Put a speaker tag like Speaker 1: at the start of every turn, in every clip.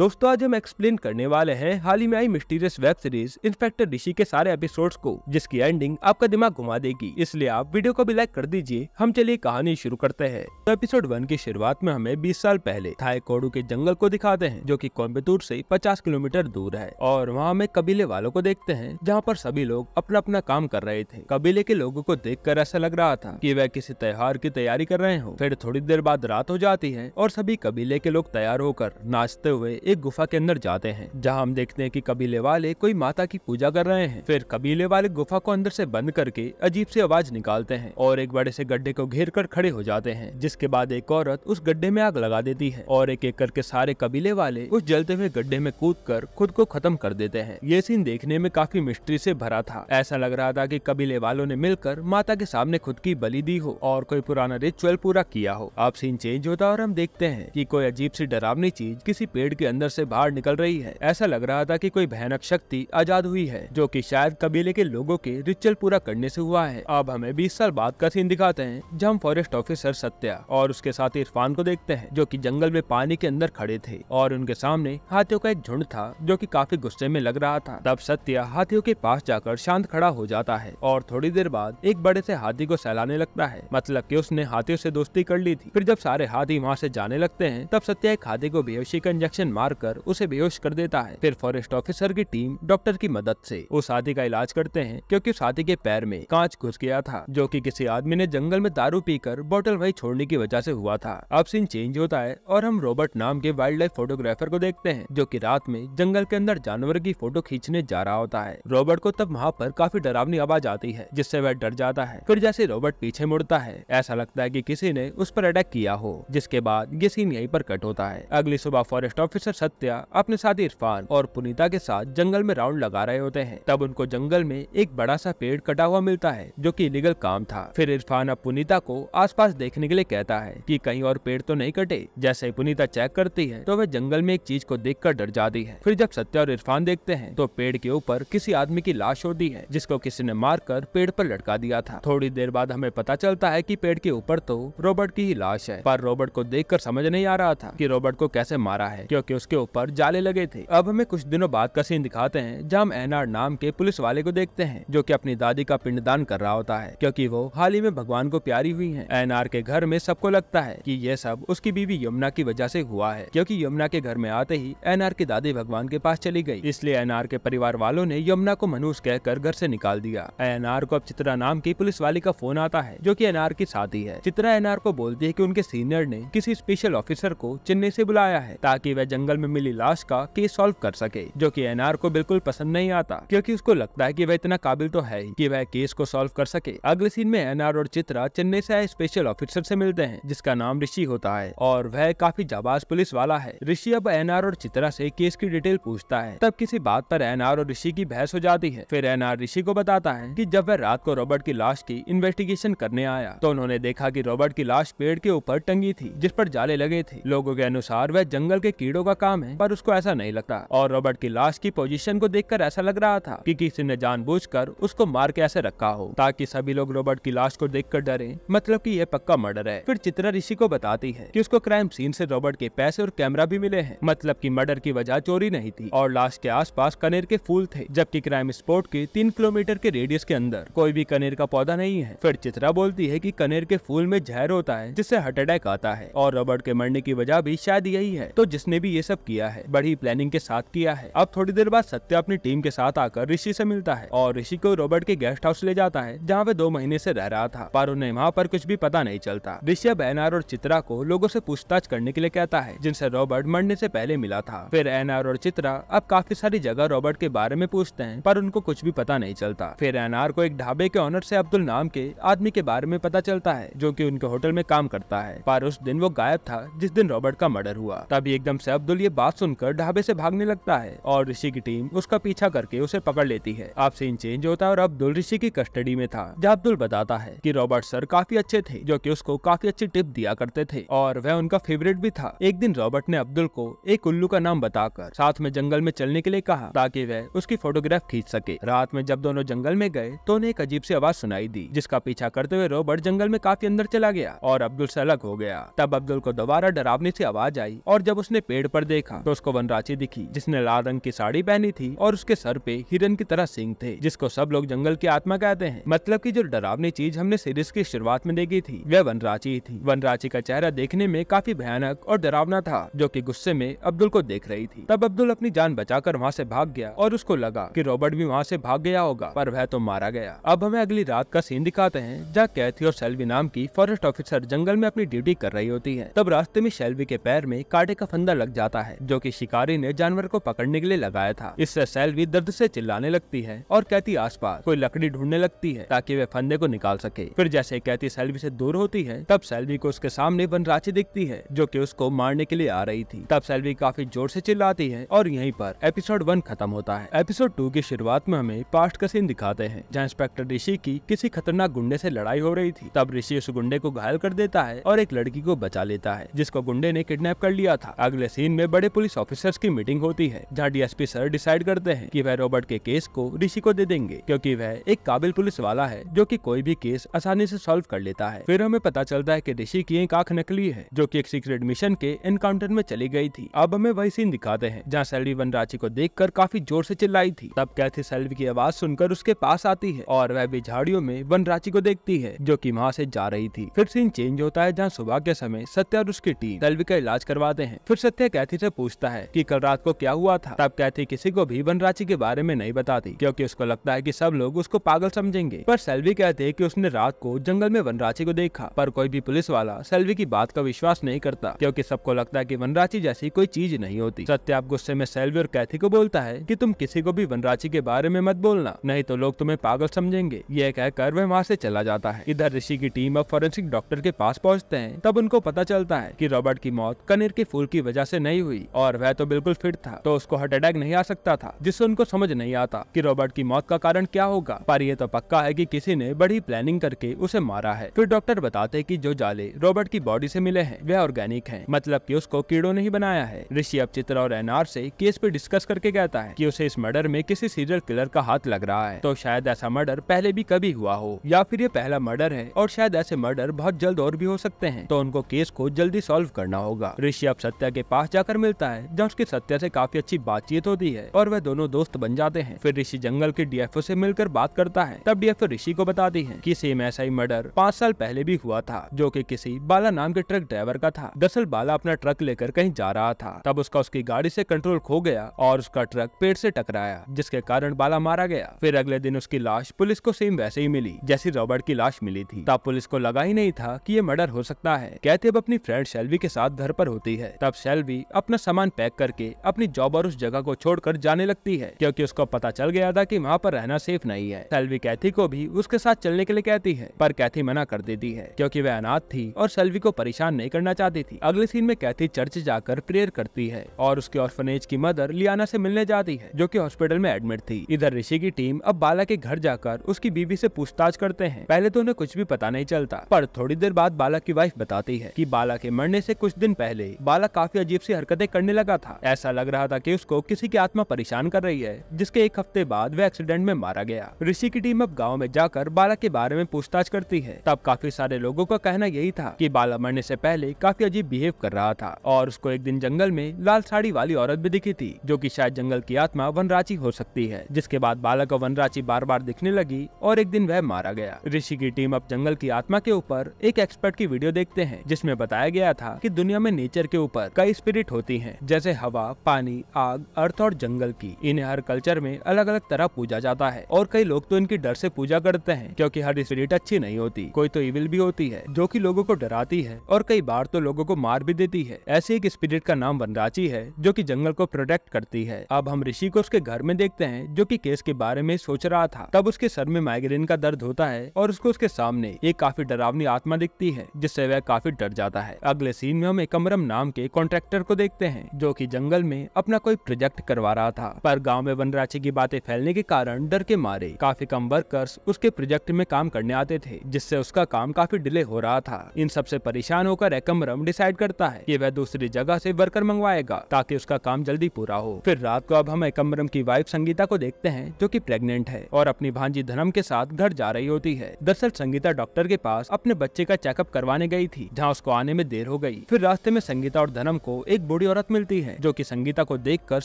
Speaker 1: दोस्तों आज हम एक्सप्लेन करने वाले हैं हाल ही में आई mysterious web series inspector Rishi के सारे एपिसोड्स को जिसकी एंडिंग आपका दिमाग घुमा देगी इसलिए आप वीडियो को भी लाइक कर दीजिए हम चलिए कहानी शुरू करते हैं तो एपिसोड वन की शुरुआत में हमें 20 साल पहले थायकोडू के जंगल को दिखाते हैं जो की कोम्बेतूर ऐसी पचास किलोमीटर दूर है और वहाँ हमें कबीले वालों को देखते हैं जहाँ पर सभी लोग अपना अपना काम कर रहे थे कबीले के लोगों को देख कर ऐसा लग रहा था की वह किसी त्योहार की तैयारी कर रहे हो फिर थोड़ी देर बाद रात हो जाती है और सभी कबीले के लोग तैयार होकर नाचते हुए एक गुफा के अंदर जाते हैं जहाँ हम देखते हैं की कबीले वाले कोई माता की पूजा कर रहे हैं फिर कबीले वाले गुफा को अंदर से बंद करके अजीब सी आवाज निकालते हैं और एक बड़े से गड्ढे को घेर कर खड़े हो जाते हैं जिसके बाद एक औरत उस गड्ढे में आग लगा देती है और एक एक करके सारे कबीले वाले उस जलते हुए गड्ढे में कूद कर खुद को खत्म कर देते हैं ये सीन देखने में काफी मिस्ट्री से भरा था ऐसा लग रहा था की कबीले वालों ने मिलकर माता के सामने खुद की बलि दी हो और कोई पुराना रिचुअल पूरा किया हो अब सीन चेंज होता और हम देखते हैं कि कोई अजीब सी डरावनी चीज किसी पेड़ के अंदर से बाहर निकल रही है ऐसा लग रहा था कि कोई भयानक शक्ति आजाद हुई है जो कि शायद कबीले के लोगों के रिचुअल पूरा करने से हुआ है अब हमें बीस साल बाद का सीन दिखाते हैं जब हम फॉरेस्ट ऑफिसर सत्या और उसके साथ इरफान को देखते हैं जो की जंगल में पानी के अंदर खड़े थे और उनके सामने हाथियों का एक झुंड था जो की काफी गुस्से में लग रहा था तब सत्या हाथियों के पास जाकर शांत खड़ा हो जाता है और थोड़ी देर बाद एक बड़े से हाथी को सहलाने लगता है मतलब की उसने हाथियों से दोस्ती कर ली थी फिर जब सारे हाथी वहाँ से जाने लगते हैं तब सत्या एक हाथी को बेहोशी का इंजेक्शन मारकर उसे बेहोश कर देता है फिर फॉरेस्ट ऑफिसर की टीम डॉक्टर की मदद से उस हाथी का इलाज करते हैं क्योंकि उस हाथी के पैर में कांच घुस गया था जो कि किसी आदमी ने जंगल में दारू पीकर बोतल वही छोड़ने की वजह से हुआ था अब सीन चेंज होता है और हम रॉबर्ट नाम के वाइल्ड लाइफ फोटोग्राफर को देखते हैं जो की रात में जंगल के अंदर जानवर की फोटो खींचने जा रहा होता है रॉबर्ट को तब वहाँ पर काफी डरावनी आवाज आती है जिससे वह डर जाता है फिर जैसे रॉबर्ट पीछे मुड़ता है ऐसा लगता है कि किसी ने उस पर अटैक किया हो जिसके बाद ये सीन यही पर कट होता है अगली सुबह फॉरेस्ट ऑफिसर अक्सर सत्या अपने साथी इरफान और पुनीता के साथ जंगल में राउंड लगा रहे होते हैं तब उनको जंगल में एक बड़ा सा पेड़ कटा हुआ मिलता है जो की इलीगल काम था फिर इरफान अब पुनीता को आसपास देखने के लिए कहता है कि कहीं और पेड़ तो नहीं कटे जैसे ही पुनीता चेक करती है तो वह जंगल में एक चीज को देख डर जाती है फिर जब सत्या और इरफान देखते हैं तो पेड़ के ऊपर किसी आदमी की लाश होती है जिसको किसी ने कर पेड़ पर लटका दिया था थोड़ी देर बाद हमें पता चलता है की पेड़ के ऊपर तो रॉबर्ट की ही लाश है पर रॉबर्ट को देख समझ नहीं आ रहा था की रोबोट को कैसे मारा है क्योंकि उसके ऊपर जाले लगे थे अब हमें कुछ दिनों बाद का सीन दिखाते हैं जहाँ हम एनआर नाम के पुलिस वाले को देखते हैं जो की अपनी दादी का पिंडदान कर रहा होता है क्यूँकी वो हाल ही में भगवान को प्यारी हुई है एनआर के घर में सबको लगता है की ये सब उसकी बीवी यमुना की वजह ऐसी हुआ है क्यूँकी यमुना के घर में आते ही एनआर की दादी भगवान के पास चली गयी इसलिए एनआर के परिवार वालों ने यमुना को मनुष कहकर घर ऐसी निकाल दिया एनआर को अब चित्रा नाम की पुलिस वाली का फोन आता है जो की एनआर की साथी है चित्रा एनआर को बोलती है कि उनके सीनियर ने किसी स्पेशल ऑफिसर को चेन्नई से बुलाया है ताकि वह जंगल जंगल में मिली लाश का केस सॉल्व कर सके जो की एनआर को बिल्कुल पसंद नहीं आता क्यूँकी उसको लगता है की वह इतना काबिल तो है ही की वह केस को सॉल्व कर सके अगले सीन में एनआर और चित्रा चेन्नई से आए स्पेशल ऑफिसर से मिलते हैं जिसका नाम ऋषि होता है और वह काफी जाबाज पुलिस वाला है ऋषि अब एनआर और चित्रा से केस की डिटेल पूछता है तब किसी बात पर एनआर और ऋषि की बहस हो जाती है फिर एनआर ऋषि को बताता है कि जब वह रात को रॉबर्ट की लाश की इन्वेस्टिगेशन करने आया तो उन्होंने देखा कि रॉबर्ट की लाश पेड़ के ऊपर टंगी थी जिस पर जाले लगे थे लोगों के अनुसार वह जंगल के कीड़ों का काम है पर उसको ऐसा नहीं लगता और रॉबर्ट की लाश की पोजीशन को देखकर ऐसा लग रहा था कि किसी ने जानबूझकर उसको मार के ऐसे रखा हो ताकि सभी लोग रॉबर्ट की लाश को देखकर डरे मतलब कि यह पक्का मर्डर है फिर चित्रा ऋषि को बताती है कि उसको क्राइम सीन से रॉबर्ट के पैसे और कैमरा भी मिले हैं मतलब की मर्डर की वजह चोरी नहीं थी और लाश के आस कनेर के फूल थे जबकि क्राइम स्पॉट के तीन किलोमीटर के रेडियस के अंदर कोई भी कनेर का पौधा नहीं है फिर चित्रा बोलती है की कनेर के फूल में जहर होता है जिससे हार्ट अटैक आता है और रॉबर्ट के मरने की वजह भी शायद यही है तो जिसने भी ये सब किया है बड़ी प्लानिंग के साथ किया है अब थोड़ी देर बाद सत्या अपनी टीम के साथ आकर ऋषि से मिलता है और ऋषि को रॉबर्ट के गेस्ट हाउस ले जाता है जहाँ वे दो महीने से रह रहा था पर उन्हें वहाँ पर कुछ भी पता नहीं चलता ऋषि अब एनआर और चित्रा को लोगों से पूछताछ करने के लिए कहता है जिनसे रॉबर्ट मरने से पहले मिला था फिर एनआर और चित्रा अब काफी सारी जगह रॉबर्ट के बारे में पूछते हैं पर उनको कुछ भी पता नहीं चलता फिर एनआर को एक ढाबे के ऑनर ऐसी अब्दुल नाम के आदमी के बारे में पता चलता है जो की उनके होटल में काम करता है पर उस दिन वो गायब था जिस दिन रॉबर्ट का मर्डर हुआ तभी एकदम से अब्दुल ये बात सुनकर ढाबे से भागने लगता है और ऋषि की टीम उसका पीछा करके उसे पकड़ लेती है आप सीन चेंज होता है और अब्दुल ऋषि की कस्टडी में था जहाँ अब्दुल बताता है की रॉबर्ट सर काफी अच्छे थे जो की उसको काफी अच्छी टिप दिया करते थे और वह उनका फेवरेट भी था एक दिन रॉबर्ट ने अब्दुल को एक उल्लू का नाम बताकर साथ में जंगल में चलने के लिए कहा ताकि वह उसकी फोटोग्राफ खींच सके रात में जब दोनों जंगल में गए तो उन्हें एक अजीब सी आवाज सुनाई दी जिसका पीछा करते हुए रॉबर्ट जंगल में काफी अंदर चला गया और अब्दुल से अलग हो गया तब अब्दुल को दोबारा डरावनी सी आवाज आई और जब उसने पेड़ पर पर देखा तो उसको वनराची दिखी जिसने लाल रंग की साड़ी पहनी थी और उसके सर पे हिरन की तरह सिंह थे जिसको सब लोग जंगल की आत्मा कहते हैं मतलब की जो डरावनी चीज हमने सीरीज की शुरुआत में देखी थी वह वनराची ही थी वनराची का चेहरा देखने में काफी भयानक और डरावना था जो की गुस्से में अब्दुल को देख रही थी तब अब्दुल अपनी जान बचा कर वहाँ भाग गया और उसको लगा की रॉबर्ट भी वहाँ ऐसी भाग गया होगा पर वह तो मारा गया अब हमें अगली रात का सीन दिखाते हैं जहाँ कैथी और सेल्वी नाम की फॉरेस्ट ऑफिसर जंगल में अपनी ड्यूटी कर रही होती है तब रास्ते में शेल्वी के पैर में कांटे का फंदा लग जाता जाता है जो कि शिकारी ने जानवर को पकड़ने के लिए लगाया था इससे सैलवी दर्द से चिल्लाने लगती है और कहती आसपास कोई लकड़ी ढूंढने लगती है ताकि वे फंदे को निकाल सके फिर जैसे कहती सैलवी से दूर होती है तब सैलवी को उसके सामने वनराची दिखती है जो की उसको मारने के लिए आ रही थी तब सैलवी काफी जोर से चिल्लाती है और यहीं पर एपिसोड वन खत्म होता है एपिसोड टू की शुरुआत में हमें पास्ट का सीन दिखाते हैं जहाँ इंस्पेक्टर ऋषि की किसी खतरनाक गुंडे से लड़ाई हो रही थी तब ऋषि उस गुंडे को घायल कर देता है और एक लड़की को बचा लेता है जिसको गुंडे ने किडनैप कर लिया था अगले सीन में बड़े पुलिस ऑफिसर्स की मीटिंग होती है जहाँ डीएसपी सर डिसाइड करते हैं कि वह रॉबर्ट के केस को ऋषि को दे देंगे क्योंकि वह एक काबिल पुलिस वाला है जो कि कोई भी केस आसानी से सॉल्व कर लेता है फिर हमें पता चलता है की ऋषि की एक आंख नकली है जो की एक सीक्रेट मिशन के एनकाउंटर में चली गई थी अब हमें वही सीन दिखाते हैं जहाँ सैलवी वन को देख काफी जोर ऐसी चिल्लाई थी तब कैथी सैलवी की आवाज सुनकर उसके पास आती है और वह भी झाड़ियों में वनराची को देखती है जो की वहाँ से जा रही थी फिर सीन चेंज होता है जहाँ सुबह के समय सत्या और उसकी टीम सेल्वी का इलाज करवाते हैं फिर सत्या कहते कैथी से पूछता है कि कल रात को क्या हुआ था तब कैथी किसी को भी वनराची के बारे में नहीं बताती क्योंकि उसको लगता है कि सब लोग उसको पागल समझेंगे पर सेल्वी कहते हैं कि उसने रात को जंगल में वनराची को देखा पर कोई भी पुलिस वाला सेल्वी की बात का विश्वास नहीं करता क्योंकि सबको लगता है की वनराची जैसी कोई चीज नहीं होती आप गुस्से में सेल्वी और कैथी को बोलता है की तुम किसी को भी वनराची के बारे में मत बोलना नहीं तो लोग तुम्हें पागल समझेंगे ये कहकर वह वहाँ से चला जाता है इधर ऋषि की टीम अब फॉरेंसिक डॉक्टर के पास पहुँचते हैं तब उनको पता चलता है की रॉबर्ट की मौत कनेर के फूल की वजह से नहीं खड़ी हुई और वह तो बिल्कुल फिट था तो उसको हार्ट अटैक नहीं आ सकता था जिससे उनको समझ नहीं आता की रॉबर्ट की मौत का कारण क्या होगा पर यह तो पक्का है की कि किसी ने बड़ी प्लानिंग करके उसे मारा है फिर डॉक्टर बताते की जो जाले रॉबर्ट की बॉडी ऐसी मिले हैं वह ऑर्गेनिक है मतलब की उसको कीड़ो नहीं बनाया है ऋषि अब चित्रा और एनआर से केस पे डिस्कस करके कहता है कि उसे इस मर्डर में किसी सीरियल किलर का हाथ लग रहा है तो शायद ऐसा मर्डर पहले भी कभी हुआ हो या फिर ये पहला मर्डर है और शायद ऐसे मर्डर बहुत जल्द और भी हो सकते हैं तो उनको केस को जल्दी सॉल्व करना होगा ऋषि अब सत्या के पास जाकर जाकर मिलता है जहाँ उसकी सत्या से काफी अच्छी बातचीत होती है और वह दोनों दोस्त बन जाते हैं फिर ऋषि जंगल के डीएफओ से मिलकर बात करता है तब डीएफओ ऋषि को बताती है कि सेम ऐसा ही मर्डर पाँच साल पहले भी हुआ था जो कि किसी बाला नाम के ट्रक ड्राइवर का था दरअसल बाला अपना ट्रक लेकर कहीं जा रहा था तब उसका उसकी गाड़ी से कंट्रोल खो गया और उसका ट्रक पेड़ से टकराया जिसके कारण बाला मारा गया फिर अगले दिन उसकी लाश पुलिस को सेम वैसे ही मिली जैसी रॉबर्ट की लाश मिली थी तब पुलिस को लगा ही नहीं था की ये मर्डर हो सकता है कहते अब अपनी फ्रेंड शेल्वी के साथ घर पर होती है तब शेल्वी अपना सामान पैक करके अपनी जॉब और उस जगह को छोड़कर जाने लगती है क्योंकि उसको पता चल गया था कि वहाँ पर रहना सेफ नहीं है सेल्वी कैथी को भी उसके साथ चलने के लिए कहती है पर कैथी मना कर देती है क्योंकि वह अनाथ थी और सेल्वी को परेशान नहीं करना चाहती थी अगले सीन में कैथी चर्च जाकर प्रेयर करती है और उसके ऑर्फनेज की मदर लियाना से मिलने जाती है जो की हॉस्पिटल में एडमिट थी इधर ऋषि की टीम अब बाला के घर जाकर उसकी बीवी ऐसी पूछताछ करते हैं पहले तो उन्हें कुछ भी पता नहीं चलता पर थोड़ी देर बाद बाला की वाइफ बताती है की बाला के मरने ऐसी कुछ दिन पहले बाला काफी अजीब सी हरकतें करने लगा था ऐसा लग रहा था कि उसको किसी की आत्मा परेशान कर रही है जिसके एक हफ्ते बाद वह एक्सीडेंट में मारा गया ऋषि की टीम अब गाँव में जाकर बाला के बारे में पूछताछ करती है तब काफी सारे लोगों का कहना यही था की बाला मरने ऐसी पहले काफी अजीब बिहेव कर रहा था और उसको एक दिन जंगल में लाल साड़ी वाली औरत भी दिखी थी जो की शायद जंगल की आत्मा वनराची हो सकती है जिसके बाद बाला को वनराची बार बार दिखने लगी और एक दिन वह मारा गया ऋषि की टीम अब जंगल की आत्मा के ऊपर एक एक्सपर्ट की वीडियो देखते हैं जिसमें बताया गया था कि दुनिया में नेचर के ऊपर कई स्पिरिट हो होती हैं जैसे हवा पानी आग अर्थ और जंगल की इन्हें हर कल्चर में अलग अलग तरह पूजा जाता है और कई लोग तो इनकी डर से पूजा करते हैं क्योंकि हर स्पिरिट अच्छी नहीं होती कोई तो इविल भी होती है जो की लोगो को डराती है और कई बार तो लोगो को मार भी देती है ऐसी एक स्पिरिट का नाम वनराची है जो की जंगल को प्रोटेक्ट करती है अब हम ऋषि को उसके घर में देखते हैं जो की केस के बारे में सोच रहा था तब उसके सर में माइग्रेन का दर्द होता है और उसको उसके सामने एक काफी डरावनी आत्मा दिखती है जिससे वह काफी डर जाता है अगले सीन में हम एकमरम नाम के कॉन्ट्रेक्टर को देखते हैं जो कि जंगल में अपना कोई प्रोजेक्ट करवा रहा था पर गांव में वनराची की बातें फैलने के कारण डर के मारे काफी कम वर्कर्स उसके प्रोजेक्ट में काम करने आते थे जिससे उसका काम काफी डिले हो रहा था इन सबसे परेशान होकर एकमरम डिसाइड करता है की वह दूसरी जगह ऐसी वर्कर मंगवाएगा ताकि उसका काम जल्दी पूरा हो फिर रात को अब हम एकमरम की वाइफ संगीता को देखते हैं जो की प्रेगनेंट है और अपनी भांजी धनम के साथ घर जा रही होती है दरअसल संगीता डॉक्टर के पास अपने बच्चे का चेकअप करवाने गई थी जहाँ उसको आने में देर हो गई फिर रास्ते में संगीता और धनम को एक बूढ़ी औरत मिलती है जो की संगीता को देख कर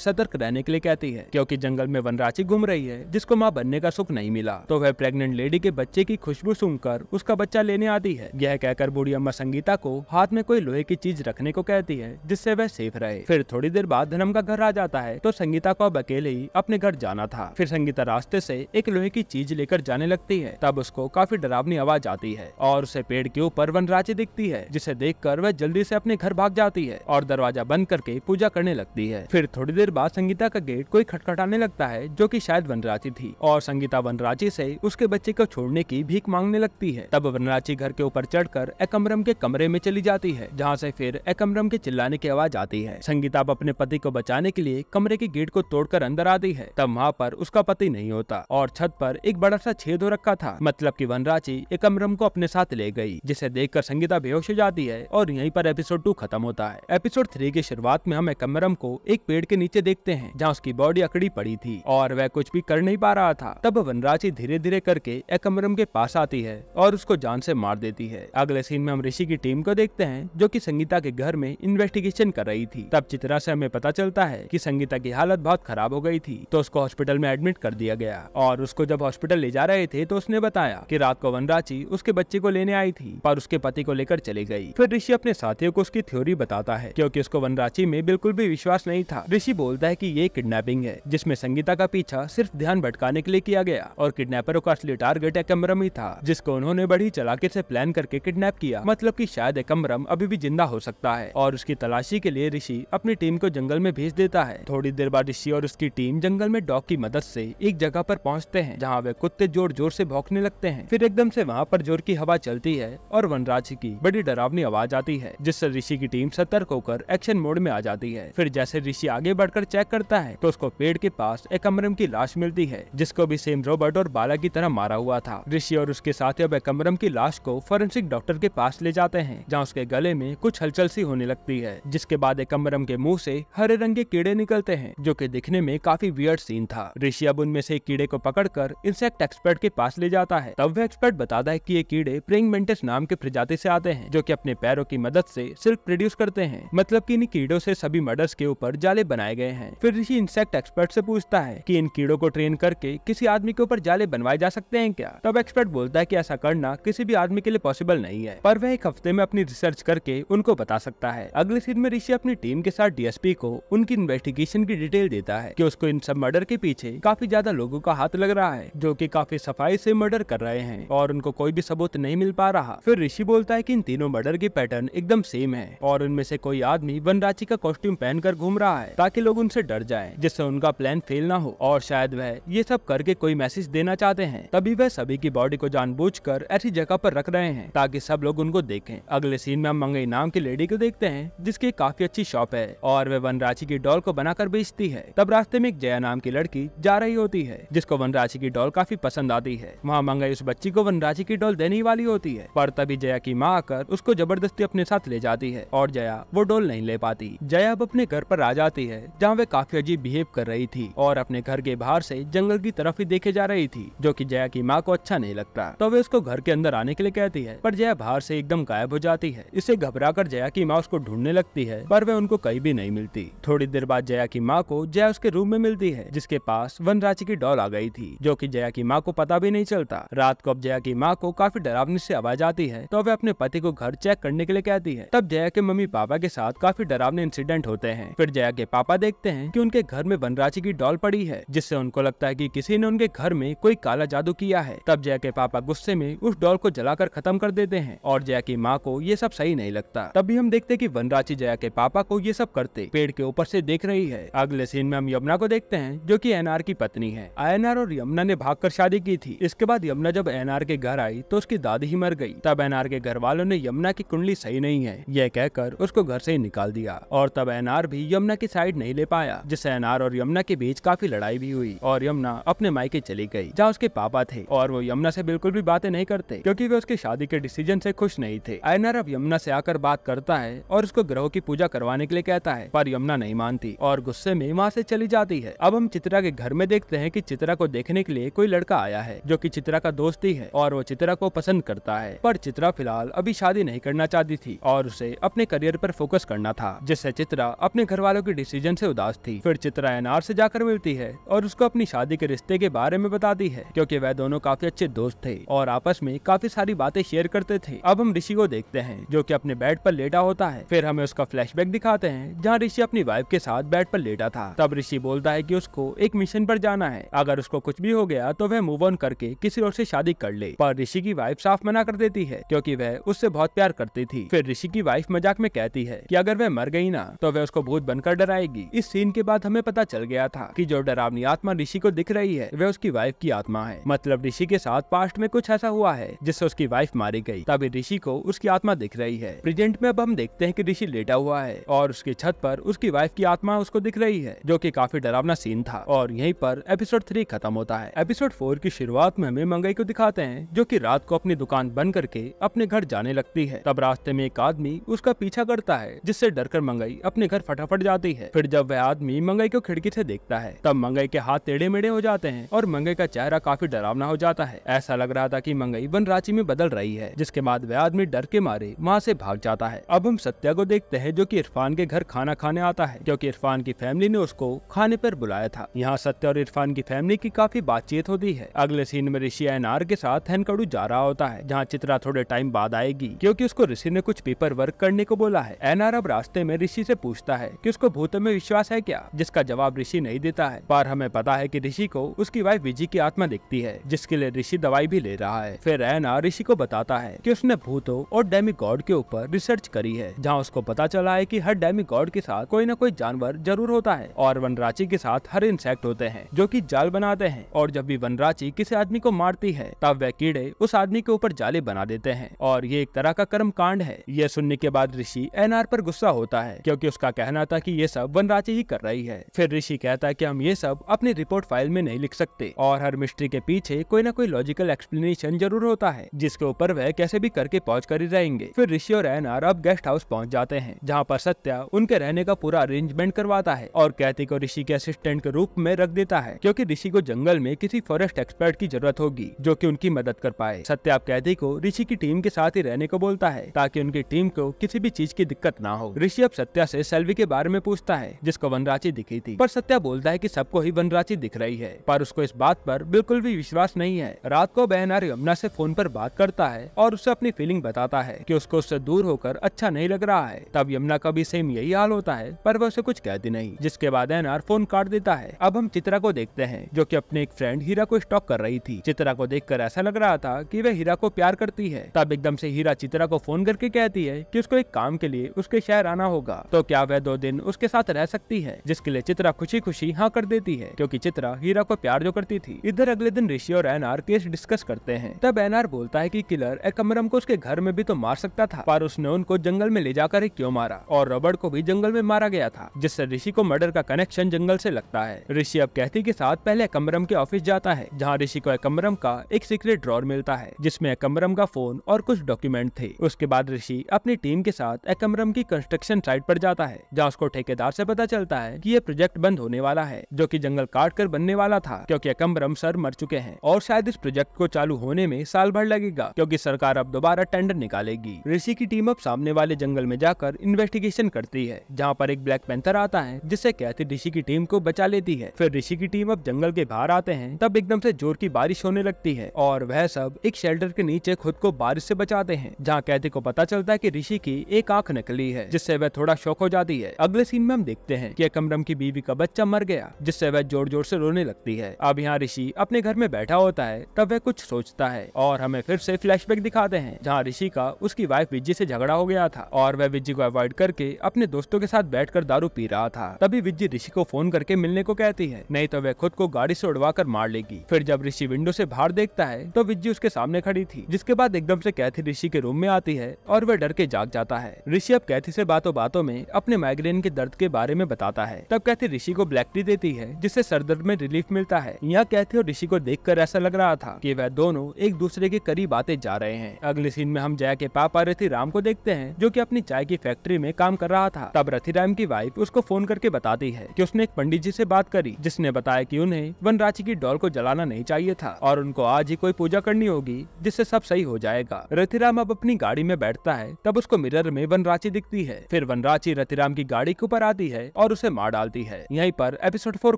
Speaker 1: सतर्क रहने के लिए कहती है क्यूँकी जंगल में वनराची घूम रही है जिसको माँ बनने का सुख नहीं मिला तो वह प्रेगनेंट लेडी के बच्चे की खुशबू सुनकर उसका बच्चा लेने आती है यह कहकर बूढ़ी अम्मा संगीता को हाथ में कोई लोहे की चीज रखने को कहती है जिससे वह सेफ रहे फिर थोड़ी देर बाद धनम का घर आ जाता है तो संगीता को अब अकेले ही अपने घर जाना था फिर संगीता रास्ते से एक लोहे की चीज लेकर जाने लगती है तब उसको काफी डरावनी आवाज आती है और उसे पेड़ के ऊपर वनराची दिखती है जिसे देख कर वह जल्दी ऐसी अपने घर भाग जाती है और दरवाजा बंद करके पूजा करने लगती है फिर थोड़ी देर बाद संगीता का गेट कोई खटखटाने लगता है जो की शायद वनराची थी और संगीता वनराची से उसके बच्चे को छोड़ने की भीख मांगने लगती है तब वनराची घर के ऊपर चढ़कर एकमरम के कमरे में चली जाती है जहाँ से फिर एकमरम के चिल्लाने की आवाज आती है संगीता अब अपने पति को बचाने के लिए कमरे के गेट को तोड़कर अंदर आती है तब वहाँ पर उसका पति नहीं होता और छत पर एक बड़ा सा छेद हो रखा था मतलब की वनराची एकमरम को अपने साथ ले गई जिसे देख संगीता बेहोश हो जाती है और यही पर एपिसोड टू खत्म होता है एपिसोड थ्री की शुरुआत में हम एकम्बरम को एक पेड़ के नीचे देखते हैं जहाँ उसकी बॉडी अकड़ी पड़ी थी और वह कुछ भी कर नहीं पा रहा था तब वनराची धीरे धीरे करके एकम्बरम के पास आती है और उसको जान से मार देती है अगले सीन में हम ऋषि की टीम को देखते हैं जो की संगीता के घर में इन्वेस्टिगेशन कर रही थी तब चित्रा से हमें पता चलता है की संगीता की हालत बहुत खराब हो गई थी तो उसको हॉस्पिटल में एडमिट कर दिया गया और उसको जब हॉस्पिटल ले जा रहे थे तो उसने बताया की रात को वनराची उसके बच्चे को लेने आई थी पर उसके पति को लेकर चली गई फिर ऋषि अपने साथियों को उसकी थ्योरी बताता है क्योंकि उसको वन रांची में बिल्कुल भी विश्वास नहीं था ऋषि बोलता है कि ये किडनैपिंग है जिसमें संगीता का पीछा सिर्फ ध्यान भटकाने के लिए किया गया और किडनैपरों का असली टारगेट एकम्बरम ही था जिसको उन्होंने बड़ी चलाके से प्लान करके किडनैप किया मतलब कि शायद एकम्बरम अभी भी जिंदा हो सकता है और उसकी तलाशी के लिए ऋषि अपनी टीम को जंगल में भेज देता है थोड़ी देर बाद ऋषि और उसकी टीम जंगल में डॉग की मदद से एक जगह पर पहुँचते हैं जहाँ वे कुत्ते जोर जोर से भौंकने लगते हैं फिर एकदम से वहाँ पर जोर की हवा चलती है और वनराज की बड़ी डरावनी आवाज आती है जिससे ऋषि की टीम सतर्क होकर एक्शन मोड़ में आ जाती है फिर जैसे ऋषि आगे बढ़कर चेक करता है तो उसको पेड़ के पास एक अमरम की लाश मिलती है जिसको भी सेम रोबर्ट और बाला की तरह मारा हुआ था ऋषि और उसके साथ अब एक अमरम की लाश को फोरेंसिक डॉक्टर के पास ले जाते हैं जहाँ उसके गले में कुछ हलचल सी होने लगती है जिसके बाद एक अमरम के मुँह ऐसी हरे रंग के कीड़े निकलते हैं जो की दिखने में काफी वियर्ड सीन था ऋषि अब उनमें से कीड़े को कर इंसेक्ट एक्सपर्ट के पास ले जाता है तब वह एक्सपर्ट बताता है की ये कीड़े प्रिंग नाम के प्रजाति ऐसी आते हैं जो की अपने पैरों की मदद ऐसी सिल्क प्रोड्यूस करते हैं मतलब की कीड़ों से सभी मर्डर्स के ऊपर जाले बनाए गए हैं फिर ऋषि इंसेक्ट एक्सपर्ट से पूछता है कि इन कीड़ों को ट्रेन करके किसी आदमी के ऊपर जाले बनवाए जा सकते हैं क्या तब एक्सपर्ट बोलता है की ऐसा करना किसी भी आदमी के लिए पॉसिबल नहीं है पर वह एक हफ्ते में अपनी रिसर्च करके उनको बता सकता है अगले सीन में ऋषि अपनी टीम के साथ डीएसपी को उनकी इन्वेस्टिगेशन की डिटेल देता है की उसको इन सब मर्डर के पीछे काफी ज्यादा लोगों का हाथ लग रहा है जो की काफी सफाई ऐसी मर्डर कर रहे हैं और उनको कोई भी सबूत नहीं मिल पा रहा फिर ऋषि बोलता है की इन तीनों मर्डर के पैटर्न एकदम सेम है और उनमें से कोई आदमी वन हिराची का कॉस्ट्यूम पहनकर घूम रहा है ताकि लोग उनसे डर जाए जिससे उनका प्लान फेल ना हो और शायद वह ये सब करके कोई मैसेज देना चाहते हैं तभी वह सभी की बॉडी को जानबूझकर ऐसी जगह पर रख रहे हैं ताकि सब लोग उनको देखें अगले सीन में हम मंगई नाम की लेडी को देखते हैं जिसकी काफी अच्छी शॉप है और वह वनराची की डॉल को बनाकर बेचती है तब रास्ते में एक जया नाम की लड़की जा रही होती है जिसको वनराची की डॉल काफी पसंद आती है वहाँ मंगई उस बच्ची को वनराची की डॉल देने वाली होती है पर तभी जया की माँ आकर उसको जबरदस्ती अपने साथ ले जाती है और जया वो डॉल नहीं ले पाती जया अब अपने घर पर आ जाती है जहाँ वे काफी अजीब बिहेव कर रही थी और अपने घर के बाहर से जंगल की तरफ ही देखे जा रही थी जो कि जया की माँ को अच्छा नहीं लगता तो वे उसको घर के अंदर आने के लिए कहती है पर जया बाहर से एकदम गायब हो जाती है इसे घबरा कर जया की माँ उसको ढूंढने लगती है पर वह उनको कहीं भी नहीं मिलती थोड़ी देर बाद जया की माँ को जया उसके रूम में मिलती है जिसके पास वन की डॉल आ गई थी जो की जया की माँ को पता भी नहीं चलता रात को अब जया की माँ को काफी डरावनी से आवाज आती है तो वह अपने पति को घर चेक करने के लिए कहती है तब जया के मम्मी पापा के साथ काफी डरावने इंसिडेंट होते हैं फिर जया के पापा देखते हैं कि उनके घर में वनराची की डॉल पड़ी है जिससे उनको लगता है कि किसी ने उनके घर में कोई काला जादू किया है तब जया के पापा गुस्से में उस डॉल को जलाकर खत्म कर देते हैं और जया की माँ को ये सब सही नहीं लगता तभी हम देखते की वनराची जया के पापा को ये सब करते पेड़ के ऊपर ऐसी देख रही है अगले सीन में हम यमुना को देखते हैं जो की एनआर की पत्नी है एनआर और यमुना ने भाग शादी की थी इसके बाद यमुना जब एनआर के घर आई तो उसकी दादी ही मर गयी तब एन के घर वालों ने यमुना की कुंडली सही नहीं है यह कहकर उसको घर से ही निकाल दिया दिया और तब एनआर भी यमुना की साइड नहीं ले पाया जिससे एनआर और यमुना के बीच काफी लड़ाई भी हुई और यमुना अपने मायके चली गई जहाँ उसके पापा थे और वो यमुना से बिल्कुल भी बातें नहीं करते क्योंकि वे उसकी शादी के डिसीजन से खुश नहीं थे एनआर अब यमुना से आकर बात करता है और उसको ग्रहों की पूजा करवाने के लिए कहता है पर यमुना नहीं मानती और गुस्से में वहाँ से चली जाती है अब हम चित्रा के घर में देखते हैं की चित्रा को देखने के लिए कोई लड़का आया है जो की चित्रा का दोस्ती है और वो चित्रा को पसंद करता है पर चित्रा फिलहाल अभी शादी नहीं करना चाहती थी और उसे अपने करियर पर फोकस करना था था जिससे चित्रा अपने घर वालों के डिसीजन से उदास थी फिर चित्रा एनआर से जाकर मिलती है और उसको अपनी शादी के रिश्ते के बारे में बताती है क्योंकि वह दोनों काफी अच्छे दोस्त थे और आपस में काफी सारी बातें शेयर करते थे अब हम ऋषि को देखते हैं जो की अपने बेड पर लेटा होता है फिर हमें उसका फ्लैश दिखाते हैं जहाँ ऋषि अपनी वाइफ के साथ बेड पर लेटा था तब ऋषि बोलता है की उसको एक मिशन पर जाना है अगर उसको कुछ भी हो गया तो वह मूव ऑन करके किसी और ऐसी शादी कर ले पर ऋषि की वाइफ साफ मना कर देती है क्योंकि वह उससे बहुत प्यार करती थी फिर ऋषि की वाइफ मजाक में कहती है कि अगर वह मर हार गई ना तो वह उसको भूत बनकर डराएगी इस सीन के बाद हमें पता चल गया था कि जो डरावनी आत्मा ऋषि को दिख रही है वह उसकी वाइफ की आत्मा है मतलब ऋषि के साथ पास्ट में कुछ ऐसा हुआ है जिससे उसकी वाइफ मारी गई तभी ऋषि को उसकी आत्मा दिख रही है प्रेजेंट में अब हम देखते हैं कि ऋषि लेटा हुआ है और उसकी छत पर उसकी वाइफ की आत्मा उसको दिख रही है जो की काफी डरावना सीन था और यही पर एपिसोड थ्री खत्म होता है एपिसोड फोर की शुरुआत में हमें मंगई को दिखाते हैं जो की रात को अपनी दुकान बंद करके अपने घर जाने लगती है तब रास्ते में एक आदमी उसका पीछा करता है जिससे डर कर मंगई अपने घर फटाफट जाती है फिर जब वह आदमी मंगई को खिड़की से देखता है तब मंगई के हाथ टेढ़े मेढ़े हो जाते हैं और मंगई का चेहरा काफी डरावना हो जाता है ऐसा लग रहा था की मंगई रांची में बदल रही है जिसके बाद वह आदमी डर के मारे वहाँ से भाग जाता है अब हम सत्या को देखते हैं जो की इरफान के घर खाना खाने आता है क्यूँकी इरफान की फैमिली ने उसको खाने पर बुलाया था यहाँ सत्या और इरफान की फैमिली की काफी बातचीत होती है अगले सीन में ऋषि एनआर के साथ हैनकड़ू जा रहा होता है जहाँ चित्रा थोड़े टाइम बाद आएगी क्योंकि उसको ऋषि ने कुछ पेपर वर्क करने को बोला है एनआर अब रास्ते में ऋषि से पूछता है कि उसको भूतों में विश्वास है क्या जिसका जवाब ऋषि नहीं देता है पर हमें पता है कि ऋषि को उसकी वाइफ विजी की आत्मा दिखती है जिसके लिए ऋषि दवाई भी ले रहा है फिर रैना ऋषि को बताता है कि उसने भूतों और डेमी गॉड के ऊपर रिसर्च करी है जहाँ उसको पता चला है की हर डेमी गॉड के साथ कोई न कोई जानवर जरूर होता है और वनराची के साथ हर इंसेक्ट होते हैं जो की जाल बनाते हैं और जब भी वनराची किसी आदमी को मारती है तब वह कीड़े उस आदमी के ऊपर जाले बना देते हैं और ये एक तरह का कर्म कांड है यह सुनने के बाद ऋषि एनआर पर गुस्सा होता होता है क्योंकि उसका कहना था कि ये सब वनराची ही कर रही है फिर ऋषि कहता है कि हम ये सब अपनी रिपोर्ट फाइल में नहीं लिख सकते और हर मिस्ट्री के पीछे कोई ना कोई लॉजिकल एक्सप्लेनेशन जरूर होता है जिसके ऊपर वह कैसे भी करके पहुँच कर ही रहेंगे फिर ऋषि और एन अब गेस्ट हाउस पहुँच जाते हैं जहाँ पर सत्या उनके रहने का पूरा अरेंजमेंट करवाता है और कैथी को ऋषि के असिस्टेंट के रूप में रख देता है क्योंकि ऋषि को जंगल में किसी फॉरेस्ट एक्सपर्ट की जरूरत होगी जो कि उनकी मदद कर पाए सत्या अब कैदी को ऋषि की टीम के साथ ही रहने को बोलता है ताकि उनकी टीम को किसी भी चीज की दिक्कत ना हो ऋषि ऋषि अब सत्या से सेल्वी के बारे में पूछता है जिसको वनराची दिखी थी पर सत्या बोलता है कि सबको ही वनराची दिख रही है पर उसको इस बात पर बिल्कुल भी विश्वास नहीं है रात को बहनार यमुना से फोन पर बात करता है और उसे अपनी फीलिंग बताता है कि उसको उससे दूर होकर अच्छा नहीं लग रहा है तब यमुना का भी सेम यही हाल होता है पर वह उसे कुछ कहती नहीं जिसके बाद एनआर फोन काट देता है अब हम चित्रा को देखते हैं जो की अपने एक फ्रेंड हीरा को स्टॉक कर रही थी चित्रा को देख कर ऐसा लग रहा था की वह हीरा को प्यार करती है तब एकदम से हीरा चित्रा को फोन करके कहती है की उसको एक काम के लिए उसके शहर आना करना होगा तो क्या वह दो दिन उसके साथ रह सकती है जिसके लिए चित्रा खुशी खुशी हाँ कर देती है क्योंकि चित्रा हीरा को प्यार जो करती थी इधर अगले दिन ऋषि और एनआर केस डिस्कस करते हैं तब एनआर बोलता है कि किलर एकमरम को उसके घर में भी तो मार सकता था पर उसने उनको जंगल में ले जाकर ही क्यों मारा और रबड़ को भी जंगल में मारा गया था जिससे ऋषि को मर्डर का कनेक्शन जंगल से लगता है ऋषि अब कहती के साथ पहले एकमरम के ऑफिस जाता है जहाँ ऋषि को एकमरम का एक सीक्रेट ड्रॉर मिलता है जिसमे एकमरम का फोन और कुछ डॉक्यूमेंट थे उसके बाद ऋषि अपनी टीम के साथ एकमरम की कंस्ट्रक्शन कंस्ट्रक्शन साइट पर जाता है जहाँ उसको ठेकेदार से पता चलता है कि ये प्रोजेक्ट बंद होने वाला है जो कि जंगल काट कर बनने वाला था क्योंकि अकम्बरम सर मर चुके हैं और शायद इस प्रोजेक्ट को चालू होने में साल भर लगेगा क्योंकि सरकार अब दोबारा टेंडर निकालेगी ऋषि की टीम अब सामने वाले जंगल में जाकर इन्वेस्टिगेशन करती है जहाँ पर एक ब्लैक पेंथर आता है जिससे कैथी ऋषि की टीम को बचा लेती है फिर ऋषि की टीम अब जंगल के बाहर आते हैं तब एकदम से जोर की बारिश होने लगती है और वह सब एक शेल्टर के नीचे खुद को बारिश से बचाते हैं जहाँ कैथी को पता चलता है की ऋषि की एक आंख निकली है जिससे वह थोड़ा शौक हो जाती है अगले सीन में हम देखते हैं की एकमरम की बीवी का बच्चा मर गया जिससे वह जोर जोर से रोने लगती है अब यहाँ ऋषि अपने घर में बैठा होता है तब वह कुछ सोचता है और हमें फिर से फ्लैश दिखाते हैं जहाँ ऋषि का उसकी वाइफ विज्जी ऐसी झगड़ा हो गया था और वह विज्जी को अवॉइड करके अपने दोस्तों के साथ बैठ दारू पी रहा था तभी विज्जी ऋषि को फोन करके मिलने को कहती है नहीं तो वह खुद को गाड़ी से उड़वा कर मार लेगी फिर जब ऋषि विंडो से बाहर देखता है तो विज्जी उसके सामने खड़ी थी जिसके बाद एकदम से कैथी ऋषि के रूम में आती है और वह डर के जाग जाता है ऋषि अब कैथी से बातों बातों में अपने माइग्रेन के दर्द के बारे में बताता है तब कैथी ऋषि को ब्लैक टी देती है जिससे सर दर्द में रिलीफ मिलता है यहाँ कैथी और ऋषि को देख ऐसा लग रहा था की वह दोनों एक दूसरे के करीब आते जा रहे हैं अगले सीन में हम जया के पापा रथी राम को देखते हैं जो की अपनी चाय की फैक्ट्री में काम कर रहा था तब रथी राम की वाइफ उसको फोन करके बताती है की उसने एक पंडित जी ऐसी बात करी जिसने बताया की उन्हें वनराची की डॉल को जलाना नहीं चाहिए था और उनको आज ही कोई पूजा करनी होगी जिससे सब सही हो जाएगा रथी राम अब अपनी गाड़ी में बैठता है तब उसको मिरर में वनराची दिखती है फिर फिर वनराची रतिराम की गाड़ी के ऊपर आती है और उसे मार डालती है यहीं पर एपिसोड फोर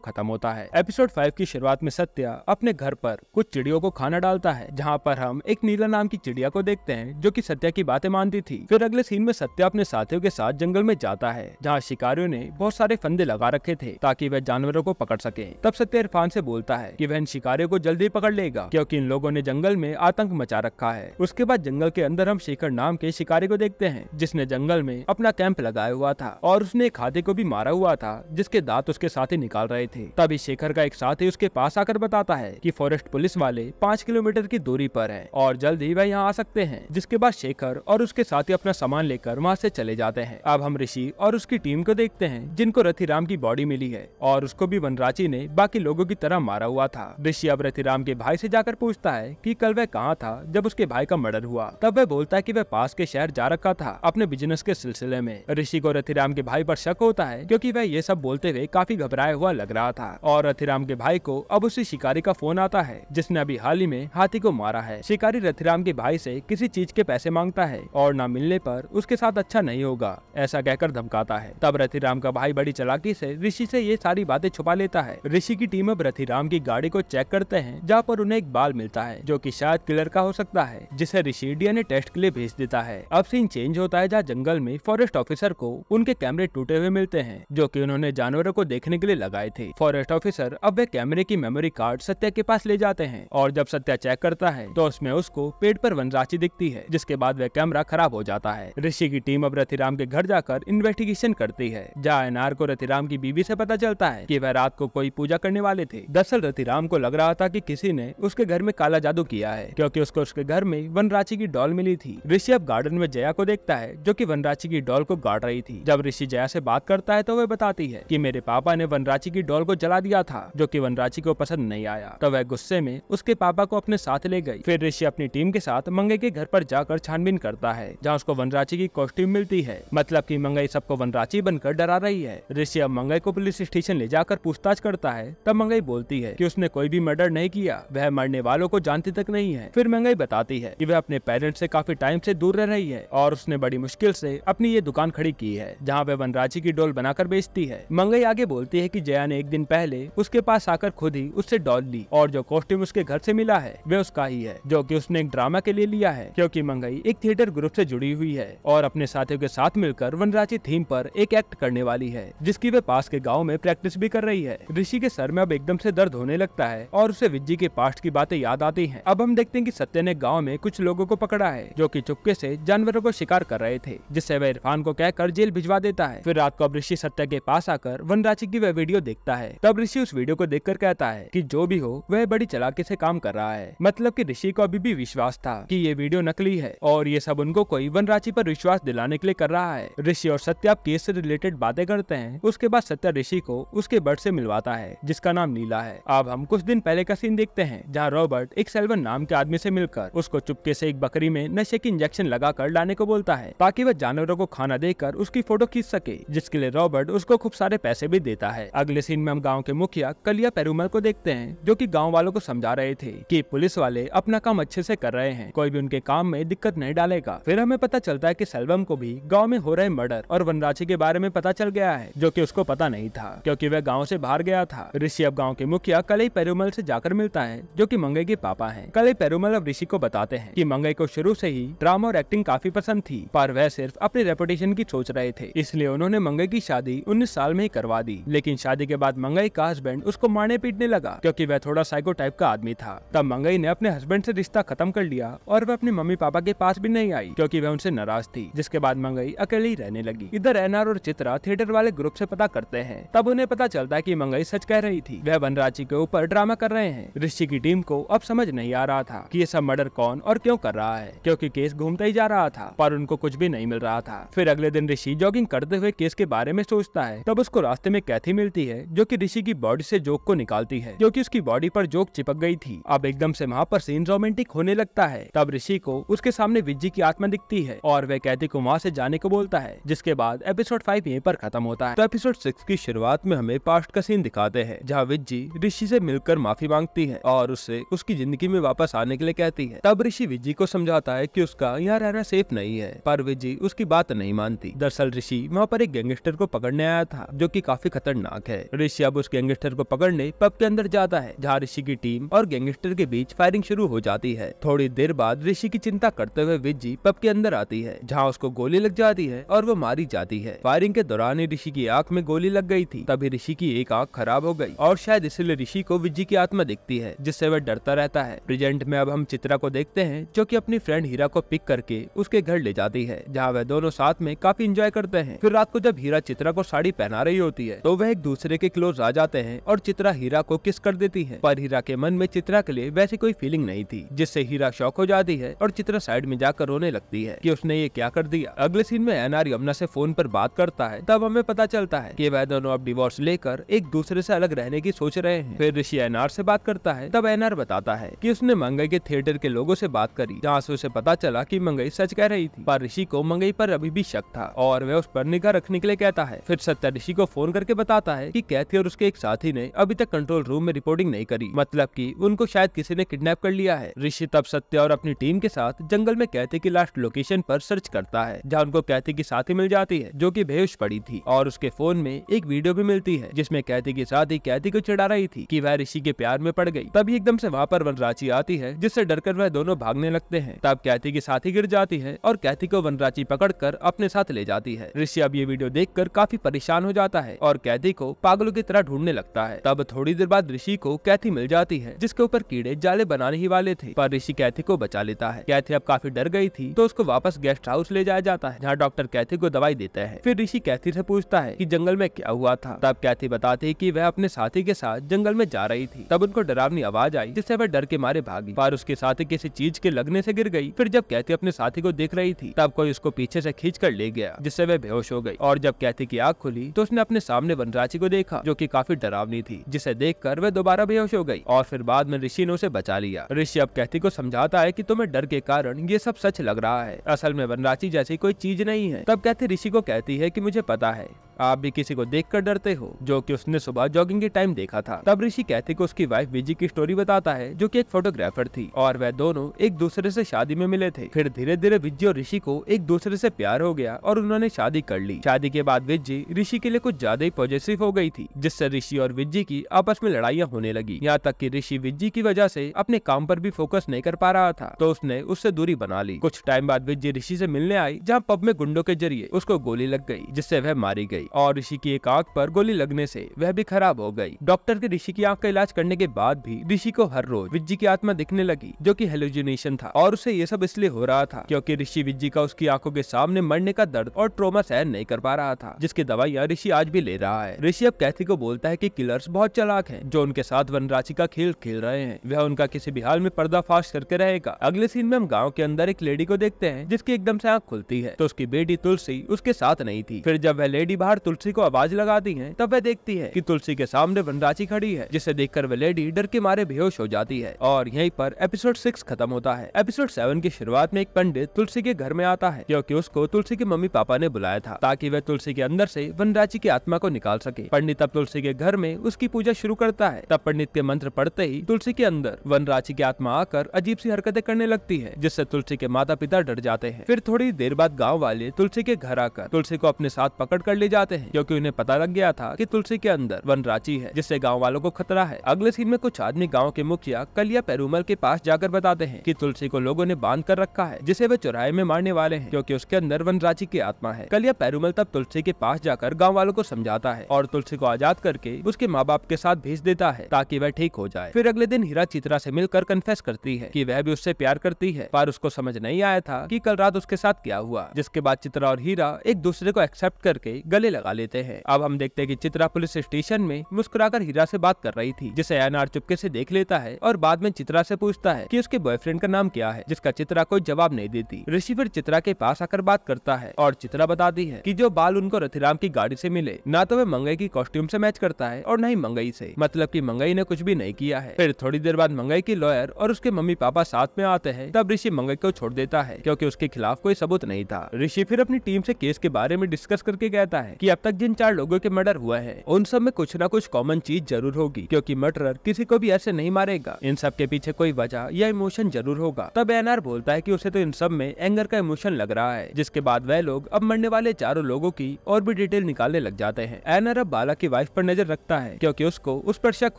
Speaker 1: खत्म होता है एपिसोड फाइव की शुरुआत में सत्या अपने घर पर कुछ चिड़ियों को खाना डालता है जहाँ पर हम एक नीला नाम की चिड़िया को देखते हैं जो की सत्या की बातें मानती थी फिर अगले सीन में सत्या अपने साथियों के साथ जंगल में जाता है जहाँ शिकारियों ने बहुत सारे फंदे लगा रखे थे ताकि वह जानवरों को पकड़ सके तब सत्या इरफान से बोलता है की वह इन शिकारियों को जल्दी पकड़ लेगा क्योंकि इन लोगों ने जंगल में आतंक मचा रखा है उसके बाद जंगल के अंदर हम शेखर नाम के शिकारी को देखते हैं जिसने जंगल में अपना कैंप कैंप लगाया हुआ था और उसने एक हाथी को भी मारा हुआ था जिसके दांत उसके साथी निकाल रहे थे तभी शेखर का एक साथी उसके पास आकर बताता है कि फॉरेस्ट पुलिस वाले पाँच किलोमीटर की दूरी पर है और जल्द ही वह यहाँ आ सकते हैं जिसके बाद शेखर और उसके साथी अपना सामान लेकर वहाँ से चले जाते हैं अब हम ऋषि और उसकी टीम को देखते हैं जिनको रथिराम की बॉडी मिली है और उसको भी वनराची ने बाकी लोगो की तरह मारा हुआ था ऋषि अब रथिराम के भाई ऐसी जाकर पूछता है की कल वह कहाँ था जब उसके भाई का मर्डर हुआ तब वह बोलता है की वह पास के शहर जा रखा था अपने बिजनेस के सिलसिले में ऋषि को रथिराम के भाई पर शक होता है क्योंकि वह ये सब बोलते हुए काफी घबराया हुआ लग रहा था और रथिराम के भाई को अब उसी शिकारी का फोन आता है जिसने अभी हाल ही में हाथी को मारा है शिकारी रथिराम के भाई से किसी चीज के पैसे मांगता है और न मिलने पर उसके साथ अच्छा नहीं होगा ऐसा कहकर धमकाता है तब रथिराम का भाई बड़ी चलाकी से ऋषि से ये सारी बातें छुपा लेता है ऋषि की टीम अब रथिराम की गाड़ी को चेक करते हैं जहाँ पर उन्हें एक बाल मिलता है जो की शायद किलर का हो सकता है जिसे ऋषि डीएनए टेस्ट के लिए भेज देता है अब सीन चेंज होता है जहाँ जंगल में फॉरेस्ट ऑफिस ऑफिसर को उनके कैमरे टूटे हुए मिलते हैं जो की उन्होंने जानवरों को देखने के लिए लगाए थे फॉरेस्ट ऑफिसर अब वे कैमरे की मेमोरी कार्ड सत्या के पास ले जाते हैं और जब सत्या चेक करता है तो उसमें उसको पेड़ पर वनराची दिखती है जिसके बाद वह कैमरा खराब हो जाता है ऋषि की टीम अब रथिराम के घर जाकर इन्वेस्टिगेशन करती है जहाँ एनआर को रथिराम की बीवी ऐसी पता चलता है की वह रात को कोई पूजा करने वाले थे दरअसल रथिराम को लग रहा था की किसी ने उसके घर में काला जादू किया है क्यूँकी उसको उसके घर में वनराची की डॉल मिली थी ऋषि अब गार्डन में जया को देखता है जो की वनराची की डॉल को गाड़ रही थी जब ऋषि जया से बात करता है तो वह बताती है कि मेरे पापा ने वनराची की डॉल को जला दिया था जो कि वनराची को पसंद नहीं आया तो वह गुस्से में उसके पापा को अपने साथ ले गई फिर ऋषि अपनी टीम के साथ मंगे के घर पर जाकर छानबीन करता है जहाँ उसको वनराची की कॉस्ट्यूम मिलती है मतलब की मंगई सबको वनराची बनकर डरा रही है ऋषि अब मंगई को पुलिस स्टेशन ले जाकर पूछताछ करता है तब मंगई बोलती है की उसने कोई भी मर्डर नहीं किया वह मरने वालों को जानती तक नहीं है फिर मंगई बताती है की वह अपने पेरेंट्स से काफी टाइम से दूर रह रही है और उसने बड़ी मुश्किल से अपनी ये दुकान दुकान खड़ी की है जहाँ वह वनराजी की डॉल बनाकर बेचती है मंगई आगे बोलती है की जया ने एक दिन पहले उसके पास आकर खुद ही उससे डॉल ली और जो कॉस्ट्यूम उसके घर से मिला है वह उसका ही है जो की उसने एक ड्रामा के लिए लिया है क्योंकि मंगई एक थिएटर ग्रुप से जुड़ी हुई है और अपने साथियों के साथ मिलकर वनराजी थीम पर एक एक्ट करने वाली है जिसकी वे पास के गाँव में प्रैक्टिस भी कर रही है ऋषि के सर में अब एकदम से दर्द होने लगता है और उसे विज्जी के पास्ट की बातें याद आती हैं। अब हम देखते हैं कि सत्य ने गांव में कुछ लोगों को पकड़ा है जो कि चुपके से जानवरों को शिकार कर रहे थे जिससे वह इरफान को कहकर जेल भिजवा देता है फिर रात को अब ऋषि सत्या के पास आकर वनराजी की वह वीडियो देखता है तब ऋषि उस वीडियो को देख कहता है की जो भी हो वह बड़ी चलाके ऐसी काम कर रहा है मतलब की ऋषि को अभी भी विश्वास था की ये वीडियो नकली है और ये सब उनको कोई वनराजी आरोप विश्वास दिलाने के लिए कर रहा है ऋषि और सत्या अब केस ऐसी रिलेटेड बातें करते हैं उसके बाद सत्या ऋषि को उसके बर्ड से मिलवाता है जिसका नाम नीला है अब हम कुछ दिन पहले का सीन देखते हैं जहाँ रॉबर्ट एक सेल्वन नाम के आदमी से मिलकर उसको चुपके से एक बकरी में नशे की इंजेक्शन लगाकर लाने को बोलता है ताकि वह जानवरों को खाना दे देकर उसकी फोटो खींच सके जिसके लिए रॉबर्ट उसको खूब सारे पैसे भी देता है अगले सीन में हम गाँव के मुखिया कलिया पेरूमल को देखते हैं जो की गाँव वालों को समझा रहे थे की पुलिस वाले अपना काम अच्छे से कर रहे हैं कोई भी उनके काम में दिक्कत नहीं डालेगा फिर हमें पता चलता है की सेल्वम को भी गाँव में हो रहे मर्डर और वनराची के बारे में पता चल गया है जो की उसको पता नहीं था क्यूँकी वह गाँव ऐसी बाहर गया था ऋषि अब गाँव के मुखिया कलई पेरूमल ऐसी जाकर मिलता है जो की मंगई के पापा है कलई पेरूमल अब ऋषि को बताते हैं की मंगई को शुरू ऐसी ही ड्रामा और एक्टिंग काफी पसंद थी पर वह सिर्फ अपने रेपुटेशन की सोच रहे थे इसलिए उन्होंने मंगई की शादी उन्नीस साल में ही करवा दी लेकिन शादी के बाद मंगई का हस्बैंड उसको मारने पीटने लगा क्योंकि वह थोड़ा साइको टाइप का आदमी था तब मंगई ने अपने हस्बैंड से रिश्ता खत्म कर लिया और वह अपने मम्मी पापा के पास भी नहीं आई क्योंकि वह उनसे नाराज थी जिसके बाद मंगई अकेले ही रहने लगी इधर एनआर और चित्रा थिएटर वाले ग्रुप से पता करते हैं तब उन्हें पता चलता है की मंगई सच कह रही थी वह वनराची के ऊपर ड्रामा कर रहे हैं ऋषि की टीम को अब समझ नहीं आ रहा था की ये सब मर्डर कौन और क्यों कर रहा है क्योंकि केस घूमता ही जा रहा था पर उनको कुछ भी नहीं मिल रहा था फिर अगले अगले दिन ऋषि जॉगिंग करते हुए केस के बारे में सोचता है तब उसको रास्ते में कैथी मिलती है जो की ऋषि की बॉडी से जोक को निकालती है क्योंकि उसकी बॉडी पर जोक चिपक गई थी अब एकदम से वहाँ पर सीन रोमांटिक होने लगता है तब ऋषि को उसके सामने विज्जी की आत्मा दिखती है और वह कैथी को वहाँ से जाने को बोलता है जिसके बाद एपिसोड फाइव यहीं पर खत्म होता है तो एपिसोड सिक्स की शुरुआत में हमें पास्ट का सीन दिखाते हैं जहाँ विज्जी ऋषि से मिलकर माफी मांगती है और उससे उसकी जिंदगी में वापस आने के लिए कहती है तब ऋषि विज्जी को समझाता है की उसका यहाँ रहना सेफ नहीं है पर विज्जी उसकी बात नहीं मानती थी दरअसल ऋषि वहाँ पर एक गैंगस्टर को पकड़ने आया था जो की काफी खतरनाक है ऋषि अब उस गैंगस्टर को पकड़ने पब के अंदर जाता है जहाँ ऋषि की टीम और गैंगस्टर के बीच फायरिंग शुरू हो जाती है थोड़ी देर बाद ऋषि की चिंता करते हुए विज्जी पब के अंदर आती है जहाँ उसको गोली लग जाती है और वो मारी जाती है फायरिंग के दौरान ही ऋषि की आँख में गोली लग गई थी तभी ऋषि की एक आँख खराब हो गई और शायद इसलिए ऋषि को विज्जी की आत्मा दिखती है जिससे वह डरता रहता है प्रेजेंट में अब हम चित्रा को देखते हैं जो की अपनी फ्रेंड हीरा को पिक करके उसके घर ले जाती है जहाँ वह दोनों साथ में काफी इंजॉय करते हैं फिर रात को जब हीरा चित्रा को साड़ी पहना रही होती है तो वह एक दूसरे के क्लोज आ जाते हैं और चित्रा हीरा को किस कर देती है पर हीरा के मन में चित्रा के लिए वैसे कोई फीलिंग नहीं थी जिससे हीरा शौक हो जाती है और चित्रा साइड में जाकर रोने लगती है की उसने ये क्या कर दिया अगले सीन में एन आर यमुना ऐसी फोन आरोप बात करता है तब हमें पता चलता है की वह दोनों अब डिवोर्स लेकर एक दूसरे ऐसी अलग रहने की सोच रहे हैं फिर ऋषि एनआर आर बात करता है तब एन बताता है की उसने मंगई के थिएटर के लोगो ऐसी बात करी जहाँ ऐसी उसे पता चला की मंगई सच कह रही थी पर ऋषि को मंगई पर अभी भी शक था और वह उस पर निगाह रखने के लिए कहता है फिर सत्या ऋषि को फोन करके बताता है कि कैथी और उसके एक साथी ने अभी तक कंट्रोल रूम में रिपोर्टिंग नहीं करी मतलब कि उनको शायद किसी ने किडनैप कर लिया है ऋषि तब सत्य और अपनी टीम के साथ जंगल में कैथी की लास्ट लोकेशन पर सर्च करता है जहाँ उनको कैथी की साथी मिल जाती है जो की बेहोश पड़ी थी और उसके फोन में एक वीडियो भी मिलती है जिसमे कैथी की साथी कैथी को चिड़ा रही थी की वह ऋषि के प्यार में पड़ गयी तभी एकदम ऐसी वहाँ पर वनराची आती है जिससे डर वह दोनों भागने लगते है तब कैथी की साथी गिर जाती है और कैथी को वनराची पकड़कर अपने साथ ले जाती है ऋषि अब ये वीडियो देख काफी परेशान हो जाता है और कैदी को पागलों की तरह ढूंढने लगता है तब थोड़ी देर बाद ऋषि को कैथी मिल जाती है जिसके ऊपर कीड़े जाले बनाने ही वाले थे पर ऋषि कैथी को बचा लेता है कैथी अब काफी डर गई थी तो उसको वापस गेस्ट हाउस ले जाया जाता है जहाँ डॉक्टर कैथी को दवाई देते है फिर ऋषि कैथी से पूछता है की जंगल में क्या हुआ था तब कैथी बताती है की वह अपने साथी के साथ जंगल में जा रही थी तब उनको डरावनी आवाज आई जिससे वह डर के मारे भागी पर उसके साथी किसी चीज के लगने से गिर गई फिर जब कैथी अपने साथी को देख रही थी तब कोई उसको पीछे से खींच कर ले ले गया जिससे वह बेहोश हो गई और जब कैथी की आँख खुली तो उसने अपने सामने वनराची को देखा जो की काफी डरावनी थी जिसे देख कर वह दोबारा बेहोश हो गयी और फिर बाद में ऋषि ने उसे बचा लिया ऋषि अब कैथी को समझाता है की तुम्हें डर के कारण ये सब सच लग रहा है असल में वनराची जैसी कोई चीज नहीं है तब कैथी ऋषि को कहती है की मुझे पता है आप भी किसी को देखकर डरते हो जो कि उसने सुबह जॉगिंग के टाइम देखा था तब ऋषि कहते को उसकी वाइफ विजी की स्टोरी बताता है जो की एक फोटोग्राफर थी और वह दोनों एक दूसरे से शादी में मिले थे फिर धीरे धीरे विजी और ऋषि को एक दूसरे से प्यार हो गया और उन्होंने शादी कर ली शादी के बाद विजी ऋषि के लिए कुछ ज्यादा ही पॉजिटिव हो गई थी जिससे ऋषि और विज्जी की आपस में लड़ाइया होने लगी यहाँ तक की ऋषि विज्जी की वजह से अपने काम पर भी फोकस नहीं कर पा रहा था तो उसने उससे दूरी बना ली कुछ टाइम बाद विज्जी ऋषि से मिलने आई जहाँ पब में गुंडों के जरिए उसको गोली लग गई जिससे वह मारी गई गई और ऋषि की एक आंख पर गोली लगने से वह भी खराब हो गई डॉक्टर के ऋषि की आंख का इलाज करने के बाद भी ऋषि को हर रोज विज्जी की आत्मा दिखने लगी जो की हेलोजिनेशन था और उसे ये सब इसलिए हो रहा था क्योंकि ऋषि विज्जी का उसकी आंखों के सामने मरने का दर्द और ट्रोमा सहन नहीं कर पा रहा था जिसकी दवाइयाँ ऋषि आज भी ले रहा है ऋषि अब कैथी को बोलता है की किलर्स बहुत चलाक है जो उनके साथ वनराशि का खेल खेल रहे हैं वह उनका किसी भी हाल में पर्दाफाश करके रहेगा अगले सीन में हम गाँव के अंदर एक लेडी को देखते हैं जिसकी एकदम से आँख खुलती है तो उसकी बेटी तुलसी उसके साथ नहीं थी फिर जब वह लेडी बाहर बाहर तुलसी को आवाज लगाती है तब वह देखती है की तुलसी के सामने वनराची खड़ी है जिसे देखकर वह लेडी डर के मारे बेहोश हो जाती है और यहीं पर एपिसोड सिक्स खत्म होता है एपिसोड सेवन की शुरुआत में एक पंडित तुलसी के घर में आता है क्योंकि उसको तुलसी के मम्मी पापा ने बुलाया था ताकि वह तुलसी के अंदर से वनराची की आत्मा को निकाल सके पंडित अब तुलसी के घर में उसकी पूजा शुरू करता है तब पंडित के मंत्र पढ़ते ही तुलसी के अंदर वनराची की आत्मा आकर अजीब सी हरकतें करने लगती है जिससे तुलसी के माता पिता डर जाते हैं फिर थोड़ी देर बाद गाँव वाले तुलसी के घर आकर तुलसी को अपने साथ पकड़ कर ले जाते जाते हैं क्योंकि उन्हें पता लग गया था कि तुलसी के अंदर वन राची है जिससे गाँव वालों को खतरा है अगले सीन में कुछ आदमी गाँव के मुखिया कलिया पेरूमल के पास जाकर बताते हैं की तुलसी को लोगों ने बांध कर रखा है जिसे वे चौराहे में मारने वाले हैं क्योंकि उसके अंदर वनराची की आत्मा है कलिया पेरूमल तब तुलसी के पास जाकर गाँव वालों को समझाता है और तुलसी को आजाद करके उसके माँ बाप के साथ भेज देता है ताकि वह ठीक हो जाए फिर अगले दिन हीरा चित्रा ऐसी मिलकर कन्फेस करती है की वह भी उससे प्यार करती है पर उसको समझ नहीं आया था की कल रात उसके साथ क्या हुआ जिसके बाद चित्रा और हीरा एक दूसरे को एक्सेप्ट करके गले लगा लेते हैं अब हम देखते हैं कि चित्रा पुलिस स्टेशन में मुस्कुराकर हीरा से बात कर रही थी जिसे एनआर चुपके से देख लेता है और बाद में चित्रा से पूछता है कि उसके बॉयफ्रेंड का नाम क्या है जिसका चित्रा कोई जवाब नहीं देती ऋषि फिर चित्रा के पास आकर बात करता है और चित्रा बताती है कि जो बाल उनको रथिराम की गाड़ी से मिले ना तो वे मंगई की कॉस्ट्यूम से मैच करता है और न ही मंगई से मतलब कि मंगई ने कुछ भी नहीं किया है फिर थोड़ी देर बाद मंगई की लॉयर और उसके मम्मी पापा साथ में आते हैं तब ऋषि मंगई को छोड़ देता है क्योंकि उसके खिलाफ कोई सबूत नहीं था ऋषि फिर अपनी टीम से केस के बारे में डिस्कस करके कहता है कि की अब तक जिन चार लोगों के मर्डर हुआ है उन सब में कुछ न कुछ कॉमन चीज जरूर होगी क्यूँकी मर्डर किसी को भी ऐसे नहीं मारेगा इन सब के पीछे कोई वजह या इमोशन जरूर होगा तब एनआर बोलता है की उसे तो इन सब में एंगर का इमोशन लग रहा है जिसके बाद वह लोग अब मरने वाले चारों लोगों की और भी डिटेल निकालने लग जाते हैं एनर अब बाला की वाइफ पर नजर रखता है क्योंकि उसको उस पर शक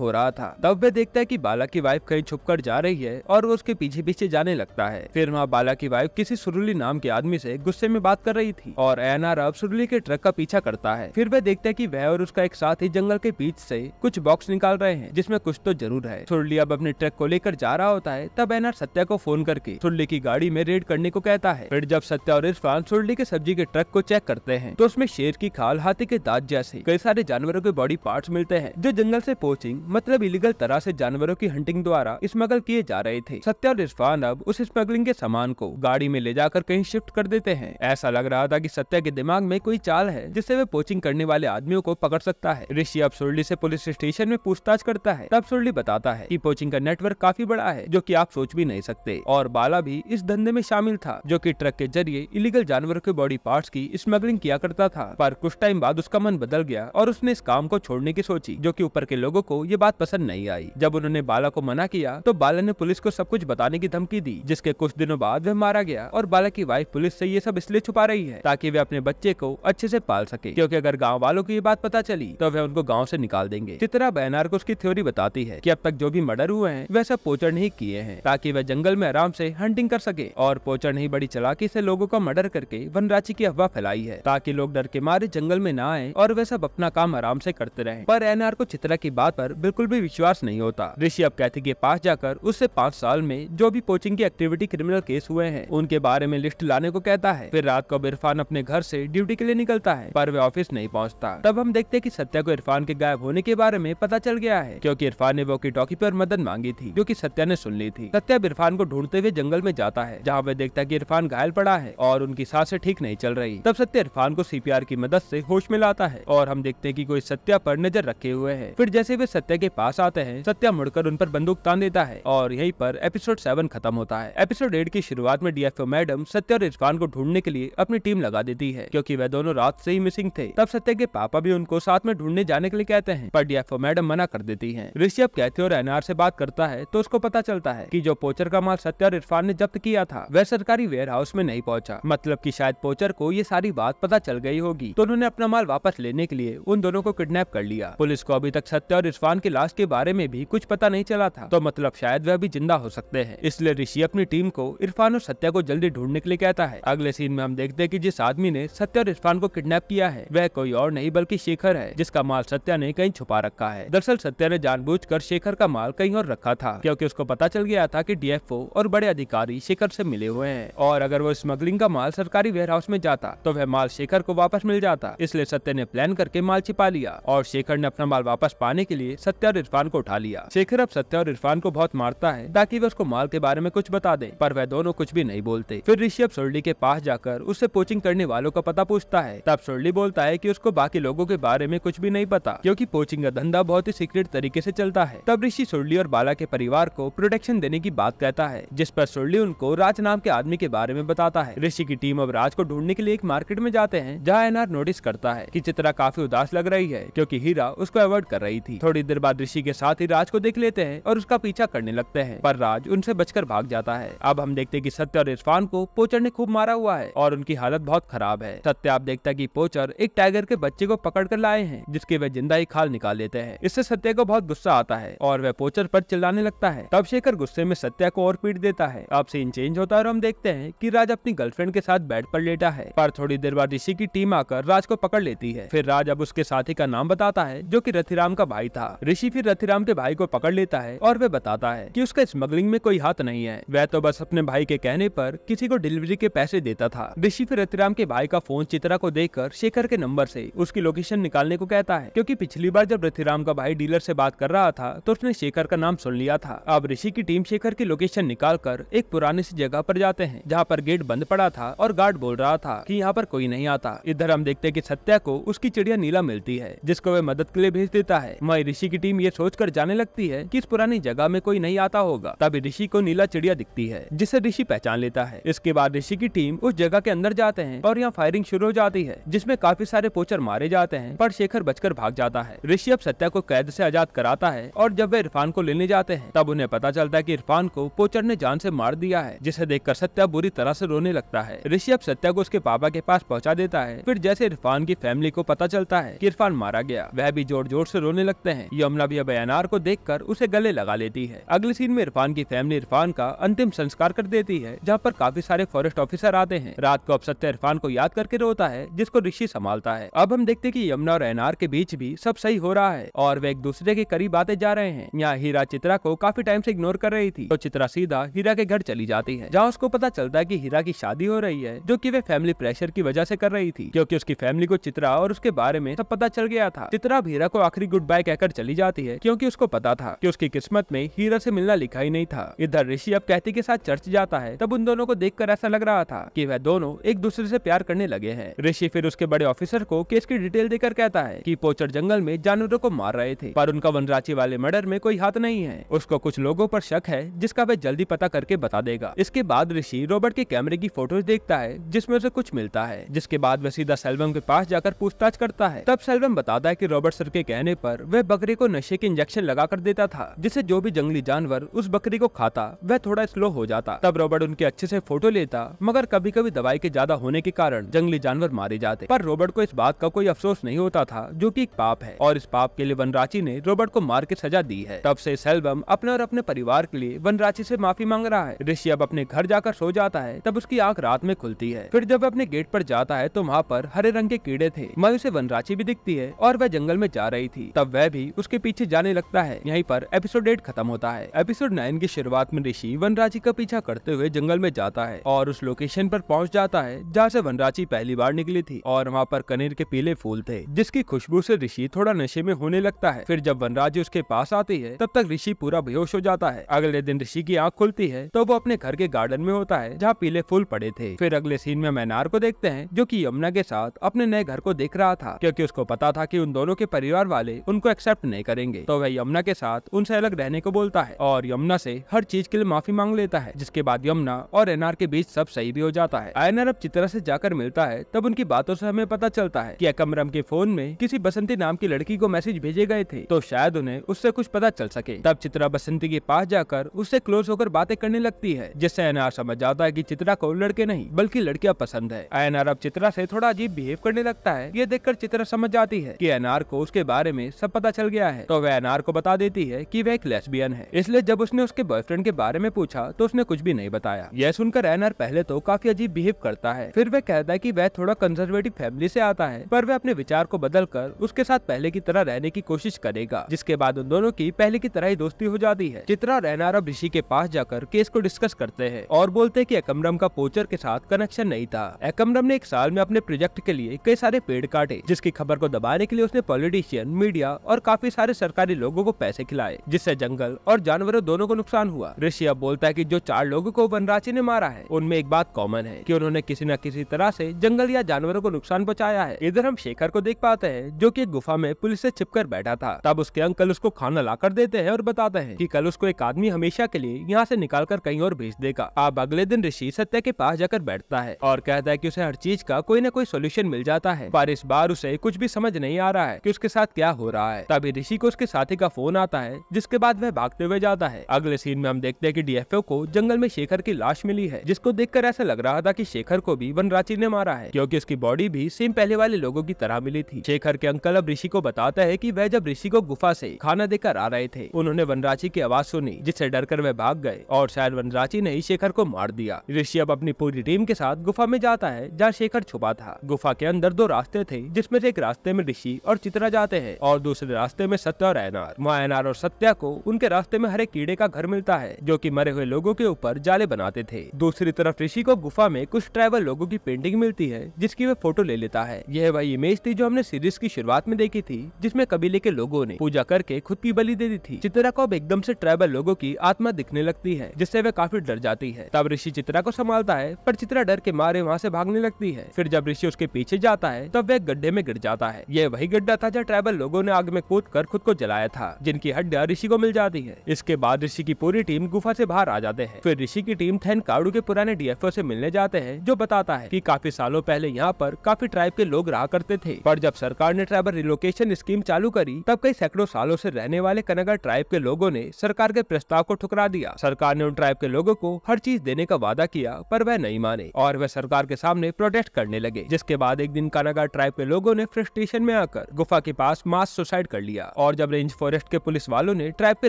Speaker 1: हो रहा था तब वह देखता है की बाला की वाइफ कहीं छुप जा रही है और उसके पीछे पीछे जाने लगता है फिर वहाँ बाला की वाइफ किसी सुरुली नाम के आदमी से गुस्से में बात कर रही थी और एनआर अब सुरुली के ट्रक का पीछा कर करता है फिर वह देखता है की वह और उसका एक साथ ही जंगल के बीच से कुछ बॉक्स निकाल रहे हैं जिसमे कुछ तो जरूर है सुरली अब अपने ट्रक को लेकर जा रहा होता है तब एनआर सत्या को फोन करके सुरली की गाड़ी में रेड करने को कहता है फिर जब सत्या और इरफान सुरली के सब्जी के ट्रक को चेक करते हैं तो उसमें शेर की खाल हाथी के दाँत जैसे कई सारे जानवरों के बॉडी पार्ट मिलते हैं जो जंगल ऐसी पोचिंग मतलब इलीगल तरह ऐसी जानवरों की हंटिंग द्वारा स्मगल किए जा रहे थे सत्या और इरफान अब उस स्मगलिंग के सामान को गाड़ी में ले जाकर कहीं शिफ्ट कर देते हैं ऐसा लग रहा था की सत्या के दिमाग में कोई चाल है जिससे हुए पोचिंग करने वाले आदमियों को पकड़ सकता है ऋषि अब सुरली से पुलिस स्टेशन में पूछताछ करता है तब सुरली बताता है कि पोचिंग का नेटवर्क काफी बड़ा है जो की आप सोच भी नहीं सकते और बाला भी इस धंधे में शामिल था जो की ट्रक के जरिए इलीगल जानवरों के बॉडी पार्ट की स्मगलिंग किया करता था पर कुछ टाइम बाद उसका मन बदल गया और उसने इस काम को छोड़ने की सोची जो की ऊपर के लोगों को ये बात पसंद नहीं आई जब उन्होंने बाला को मना किया तो बाला ने पुलिस को सब कुछ बताने की धमकी दी जिसके कुछ दिनों बाद वह मारा गया और बाला की वाइफ पुलिस से ये सब इसलिए छुपा रही है ताकि वे अपने बच्चे को अच्छे ऐसी पाल सके सके क्योंकि अगर गांव वालों को ये बात पता चली तो वह उनको गांव से निकाल देंगे चित्रा बैनार को उसकी थ्योरी बताती है कि अब तक जो भी मर्डर हुए हैं वह सब पोचर नहीं किए हैं ताकि वह जंगल में आराम से हंटिंग कर सके और पोचर ही बड़ी चलाकी से लोगों का मर्डर करके वनराची की अफवाह फैलाई है ताकि लोग डर के मारे जंगल में न आए और वह सब अपना काम आराम से करते रहे पर एनआर को चित्रा की बात आरोप बिल्कुल भी विश्वास नहीं होता ऋषि अब कैथी के पास जाकर उससे पाँच साल में जो भी पोचिंग की एक्टिविटी क्रिमिनल केस हुए हैं उनके बारे में लिस्ट लाने को कहता है फिर रात को अब इरफान अपने घर से ड्यूटी के लिए निकलता है पर वह ऑफिस नहीं पहुंचता तब हम देखते कि सत्या को इरफान के गायब होने के बारे में पता चल गया है क्योंकि इरफान ने वॉकी टॉकी पर मदद मांगी थी जो कि सत्या ने सुन ली थी सत्या इरफान को ढूंढते हुए जंगल में जाता है जहाँ वह देखता है की इरफान घायल पड़ा है और उनकी सांसें ठीक नहीं चल रही तब सत्या इरफान को सी की मदद ऐसी होश में लाता है और हम देखते की कोई सत्या आरोप नजर रखे हुए है फिर जैसे वे सत्या के पास आते हैं सत्या मुड़कर उन पर बंदूक तान देता है और यहीं पर एपिसोड सेवन खत्म होता है एपिसोड एट की शुरुआत में डीएफओ मैडम सत्या और इरफान को ढूंढने के लिए अपनी टीम लगा देती है क्योंकि वह दोनों रात से ही मिसिंग डेटिंग थे तब सत्य के पापा भी उनको साथ में ढूंढने जाने के लिए कहते हैं पर डीएफओ मैडम मना कर देती है ऋषि अब कैथी और एनआर से बात करता है तो उसको पता चलता है की जो पोचर का माल सत्य और इरफान ने जब्त किया था वह सरकारी वेयर हाउस में नहीं पहुँचा मतलब की शायद पोचर को ये सारी बात पता चल गई होगी तो उन्होंने अपना माल वापस लेने के लिए उन दोनों को किडनेप कर लिया पुलिस को अभी तक सत्य और इरफान की लाश के बारे में भी कुछ पता नहीं चला था तो मतलब शायद वह भी जिंदा हो सकते हैं इसलिए ऋषि अपनी टीम को इरफान और सत्या को जल्दी ढूंढने के लिए कहता है अगले सीन में हम देखते हैं कि जिस आदमी ने सत्य और इरफान को किडनैप किया है है वह कोई और नहीं बल्कि शेखर है जिसका माल सत्या ने कहीं छुपा रखा है दरअसल सत्या ने जानबूझकर शेखर का माल कहीं और रखा था क्योंकि उसको पता चल गया था कि डीएफओ और बड़े अधिकारी शेखर से मिले हुए हैं और अगर वो स्मगलिंग का माल सरकारी वेयर हाउस में जाता तो वह माल शेखर को वापस मिल जाता इसलिए सत्या ने प्लान करके माल छिपा लिया और शेखर ने अपना माल वापस पाने के लिए सत्या और इरफान को उठा लिया शेखर अब सत्या और इरफान को बहुत मारता है ताकि वह उसको माल के बारे में कुछ बता दे पर वह दोनों कुछ भी नहीं बोलते फिर ऋषि अब सुरली के पास जाकर उससे पोचिंग करने वालों का पता पूछता है तब सुरली बोल बोलता है की उसको बाकी लोगों के बारे में कुछ भी नहीं पता क्यूँकी पोचिंग का धंधा बहुत ही सीक्रेट तरीके ऐसी चलता है तब ऋषि सुरली और बाला के परिवार को प्रोटेक्शन देने की बात कहता है जिस पर सुरली उनको राज नाम के आदमी के बारे में बताता है ऋषि की टीम अब राज को ढूंढने के लिए एक मार्केट में जाते हैं जहाँ आर नोटिस करता है की चित्रा काफी उदास लग रही है क्यूँकी हीरा उसको अवॉइड कर रही थी थोड़ी देर बाद ऋषि के साथ ही राज को देख लेते हैं और उसका पीछा करने लगते हैं पर राज उनसे बचकर भाग जाता है अब हम देखते की कि सत्य और इरफान को पोचर ने खूब मारा हुआ है और उनकी हालत बहुत खराब है सत्य आप देखता है कि पोचर एक टाइगर के बच्चे को पकड़ कर लाए हैं जिसके वह जिंदा ही खाल निकाल लेते हैं इससे सत्या को बहुत गुस्सा आता है और वह पोचर पर चिल्लाने लगता है तब शेखर गुस्से में सत्या को और पीट देता है अब सीन चेंज होता है और हम देखते हैं की राज अपनी गर्लफ्रेंड के साथ बेड पर लेटा है पर थोड़ी देर बाद ऋषि की टीम आकर राज को पकड़ लेती है फिर राज अब उसके साथी का नाम बताता है जो की रथिराम का भाई था ऋषि फिर रथिराम के भाई को पकड़ लेता है और वह बताता है की उसका स्मगलिंग में कोई हाथ नहीं है वह तो बस अपने भाई के कहने पर किसी को डिलीवरी के पैसे देता था ऋषि फिर रथिराम के भाई का फोन चित्रा को देखकर शेखर के नंबर से उसकी लोकेशन निकालने को कहता है क्योंकि पिछली बार जब रथिराम का भाई डीलर से बात कर रहा था तो उसने शेखर का नाम सुन लिया था अब ऋषि की टीम शेखर की लोकेशन निकाल कर एक पुरानी सी जगह पर जाते हैं जहाँ पर गेट बंद पड़ा था और गार्ड बोल रहा था की यहाँ पर कोई नहीं आता इधर हम देखते की सत्या को उसकी चिड़िया नीला मिलती है जिसको वह मदद के लिए भेज देता है वही ऋषि की टीम ये सोच कर जाने लगती है की इस पुरानी जगह में कोई नहीं आता होगा तभी ऋषि को नीला चिड़िया दिखती है जिसे ऋषि पहचान लेता है इसके बाद ऋषि की टीम उस जगह के अंदर जाते हैं और यहाँ फायरिंग शुरू हो जाती है जिसमे काफी काफी सारे पोचर मारे जाते हैं पर शेखर बचकर भाग जाता है ऋषि अब सत्या को कैद से आजाद कराता है और जब वे इरफान को लेने जाते हैं तब उन्हें पता चलता है कि इरफान को पोचर ने जान से मार दिया है जिसे देखकर सत्या बुरी तरह से रोने लगता है ऋषि अब सत्या को उसके पापा के पास पहुँचा देता है फिर जैसे इरफान की फैमिली को पता चलता है की इरफान मारा गया वह भी जोर जोर ऐसी रोने लगते हैं यमुना भी अब अनार को देख उसे गले लगा लेती है अगले सीन में इरफान की फैमिली इरफान का अंतिम संस्कार कर देती है जहाँ पर काफी सारे फॉरेस्ट ऑफिसर आते हैं रात को अब सत्या इरफान को याद करके रोता है जिसको ऋषि संभालता है अब हम देखते की यमुना और एनआर के बीच भी सब सही हो रहा है और वे एक दूसरे के करीब आते जा रहे हैं यहाँ हीरा चित्रा को काफी टाइम ऐसी इग्नोर कर रही थी तो चित्रा सीधा हीरा के घर चली जाती है जहाँ उसको पता चलता है की हीरा की शादी हो रही है जो की वे फैमिली प्रेशर की वजह ऐसी कर रही थी क्योंकि उसकी फैमिली को चित्रा और उसके बारे में सब पता चल गया था चित्रा हीरा को आखिरी गुड बाय कहकर चली जाती है क्योंकि उसको पता था कि उसकी किस्मत में हीरा से मिलना लिखा ही नहीं था इधर ऋषि अब कहती के साथ चर्च जाता है तब उन दोनों को देखकर ऐसा लग रहा था कि वह दोनों एक दूसरे से प्यार करने लगे हैं ऋषि फिर उसके बड़े ऑफिसर को केस की डिटेल देकर कहता है कि पोचर जंगल में जानवरों को मार रहे थे पर उनका वनराची वाले मर्डर में कोई हाथ नहीं है उसको कुछ लोगों पर शक है जिसका वह जल्दी पता करके बता देगा इसके बाद ऋषि रॉबर्ट के कैमरे की फोटोज देखता है जिसमे उसे कुछ मिलता है जिसके बाद वह सीधा सेल्वम के पास जाकर पूछताछ करता है तब सेल्वम बताता है की रॉबर्ट सर के कहने पर वह बकरे को नशे के इंजेक्शन लगा कर देता था जिसे जो भी जंगली जानवर उस बकरी को खाता वह थोड़ा स्लो हो जाता तब रॉबर्ट उनके अच्छे से फोटो लेता मगर कभी कभी दवाई के ज्यादा होने के कारण जंगली जानवर मारे जाते पर रोबर्ट को इस बात का कोई अफसोस नहीं होता था जो की एक पाप है और इस पाप के लिए वनराची ने रोबर्ट को मार के सजा दी है तब से सेल्वम अपने और अपने परिवार के लिए वनराची से माफी मांग रहा है ऋषि अब अपने घर जाकर सो जाता है तब उसकी आँख रात में खुलती है फिर जब वह अपने गेट पर जाता है तो वहाँ पर हरे रंग के कीड़े थे मैं उसे वनराची भी दिखती है और वह जंगल में जा रही थी तब वह भी उसके पीछे जाने लगता है यही पर एपिसोड एट खत्म होता है एपिसोड नाइन की शुरुआत में ऋषि वनराची का पीछा करते हुए जंगल में जाता है और उस लोकेशन पर पहुंच जाता है जहाँ से वनराची पहली बार निकली थी और वहाँ पर कनेर के पीले फूल थे जिसकी खुशबू से ऋषि थोड़ा नशे में होने लगता है फिर जब वनराज उसके पास आती है तब तक ऋषि पूरा बेहोश हो जाता है अगले दिन ऋषि की आँख खुलती है तो वो अपने घर के गार्डन में होता है जहाँ पीले फूल पड़े थे फिर अगले सीन में मैनार को देखते हैं जो की यमुना के साथ अपने नए घर को देख रहा था क्यूँकी उसको पता था की उन दोनों के परिवार वाले उनको एक्सेप्ट नहीं करेंगे तो वह यमुना के साथ उनसे अलग रहने को बोलता है और यमुना से हर चीज के लिए माफी मांग लेता है जिसके बाद यमुना और एनआर के बीच सब सही भी हो जाता है आयनर अब चित्रा से जाकर मिलता है तब उनकी बातों से हमें पता चलता है कि अकमरम के फोन में किसी बसंती नाम की लड़की को मैसेज भेजे गए थे तो शायद उन्हें उससे कुछ पता चल सके तब चित्रा बसंती के पास जाकर उससे क्लोज होकर बातें करने लगती है जिससे अनार समझ जाता है की चित्रा को लड़के नहीं बल्कि लड़कियाँ पसंद है अनार अब चित्रा ऐसी थोड़ा अजीब बिहेव करने लगता है ये देखकर चित्रा समझ जाती है की अनार को उसके बारे में सब पता चल गया है तो वह अनार को बता देती है की वह एक लेस्बियन है इसलिए जब उसने उसके बॉयफ्रेंड के बारे में पूछा तो उसने कुछ भी नहीं बताया यह सुनकर एनआर पहले तो काफी अजीब बिहेव करता है फिर वह कहता है की वह थोड़ा कंजर्वेटिव फैमिली आसानी से आता है पर वह अपने विचार को बदल कर उसके साथ पहले की तरह रहने की कोशिश करेगा जिसके बाद उन दोनों की पहले की तरह ही दोस्ती हो जाती है चित्रा और ऋषि के पास जाकर केस को डिस्कस करते हैं और बोलते हैं कि एकमरम का पोचर के साथ कनेक्शन नहीं था एकमरम ने एक साल में अपने प्रोजेक्ट के लिए कई सारे पेड़ काटे जिसकी खबर को दबाने के लिए उसने पॉलिटिशियन मीडिया और काफी सारे सरकारी लोगों को पैसे खिलाए जिससे जंगल और जानवरों दोनों को नुकसान हुआ ऋषि अब बोलता है की जो चार लोगों को वनराची ने मारा है उनमें एक बात कॉमन है की उन्होंने किसी न किसी तरह ऐसी जंगल या जानवरों को नुकसान पहुंचाया है इधर हम शेखर को देख पाते हैं जो कि एक गुफा में पुलिस से छिपकर बैठा था तब उसके अंकल उसको खाना ला कर देते हैं और बताते हैं कि कल उसको एक आदमी हमेशा के लिए यहाँ से निकाल कर कहीं और भेज देगा अब अगले दिन ऋषि सत्या के पास जाकर बैठता है और कहता है की उसे हर चीज का कोई न कोई सोल्यूशन मिल जाता है पर इस बार उसे कुछ भी समझ नहीं आ रहा है की उसके साथ क्या हो रहा है तभी ऋषि को उसके साथी का फोन आता है जिसके बाद वह भागते हुए जाता है अगले सीन में हम देखते हैं की डी को जंगल में शेखर की लाश मिली है जिसको देखकर ऐसा लग रहा था कि शेखर को भी वनराची ने मारा है क्योंकि उसकी बॉडी भी सेम टीम पहले वाले लोगों की तरह मिली थी शेखर के अंकल अब ऋषि को बताता है कि वह जब ऋषि को गुफा से खाना देकर आ रहे थे उन्होंने वनराची की आवाज सुनी जिससे डरकर वह भाग गए और शायद वनराची ने ही शेखर को मार दिया ऋषि अब अपनी पूरी टीम के साथ गुफा में जाता है जहाँ शेखर छुपा था गुफा के अंदर दो रास्ते थे जिसमे एक रास्ते में ऋषि और चित्रा जाते हैं और दूसरे रास्ते में सत्य और एनार वहाँ एनार और सत्या को उनके रास्ते में हरे कीड़े का घर मिलता है जो की मरे हुए लोगों के ऊपर जाले बनाते थे दूसरी तरफ ऋषि को गुफा में कुछ ट्राइबल लोगों की पेंटिंग मिलती है जिसकी वे फोटो ले लेते देता है यह वही इमेज थी जो हमने सीरीज की शुरुआत में देखी थी जिसमे कबीले के लोगों ने पूजा करके खुद की बलि दे दी थी चित्रा को अब एकदम से ट्राइबल लोगों की आत्मा दिखने लगती है जिससे वह काफी डर जाती है तब ऋषि चित्रा को संभालता है पर चित्रा डर के मारे वहाँ से भागने लगती है फिर जब ऋषि उसके पीछे जाता है तब वह गड्ढे में गिर जाता है यह वही गड्ढा था जहाँ ट्राइबल लोगों ने आग में कूद कर खुद को जलाया था जिनकी हड्डिया ऋषि को मिल जाती है इसके बाद ऋषि की पूरी टीम गुफा से बाहर आ जाते हैं फिर ऋषि की टीम थैन काड़ू के पुराने डीएफओ से मिलने जाते हैं जो बताता है की काफी सालों पहले यहाँ पर काफी ट्राइब के लोग रहा करते थे पर जब सरकार ने ट्राइबल रिलोकेशन स्कीम चालू करी तब कई सैकड़ों सालों से रहने वाले कनगर ट्राइब के लोगों ने सरकार के प्रस्ताव को ठुकरा दिया सरकार ने उन ट्राइब के लोगों को हर चीज देने का वादा किया पर वह नहीं माने और वह सरकार के सामने प्रोटेस्ट करने लगे जिसके बाद एक दिन कनगर ट्राइब के लोगों ने फ्रस्ट्रेशन में आकर गुफा के पास मास सुसाइड कर लिया और जब रेंज फॉरेस्ट के पुलिस वालों ने ट्राइब के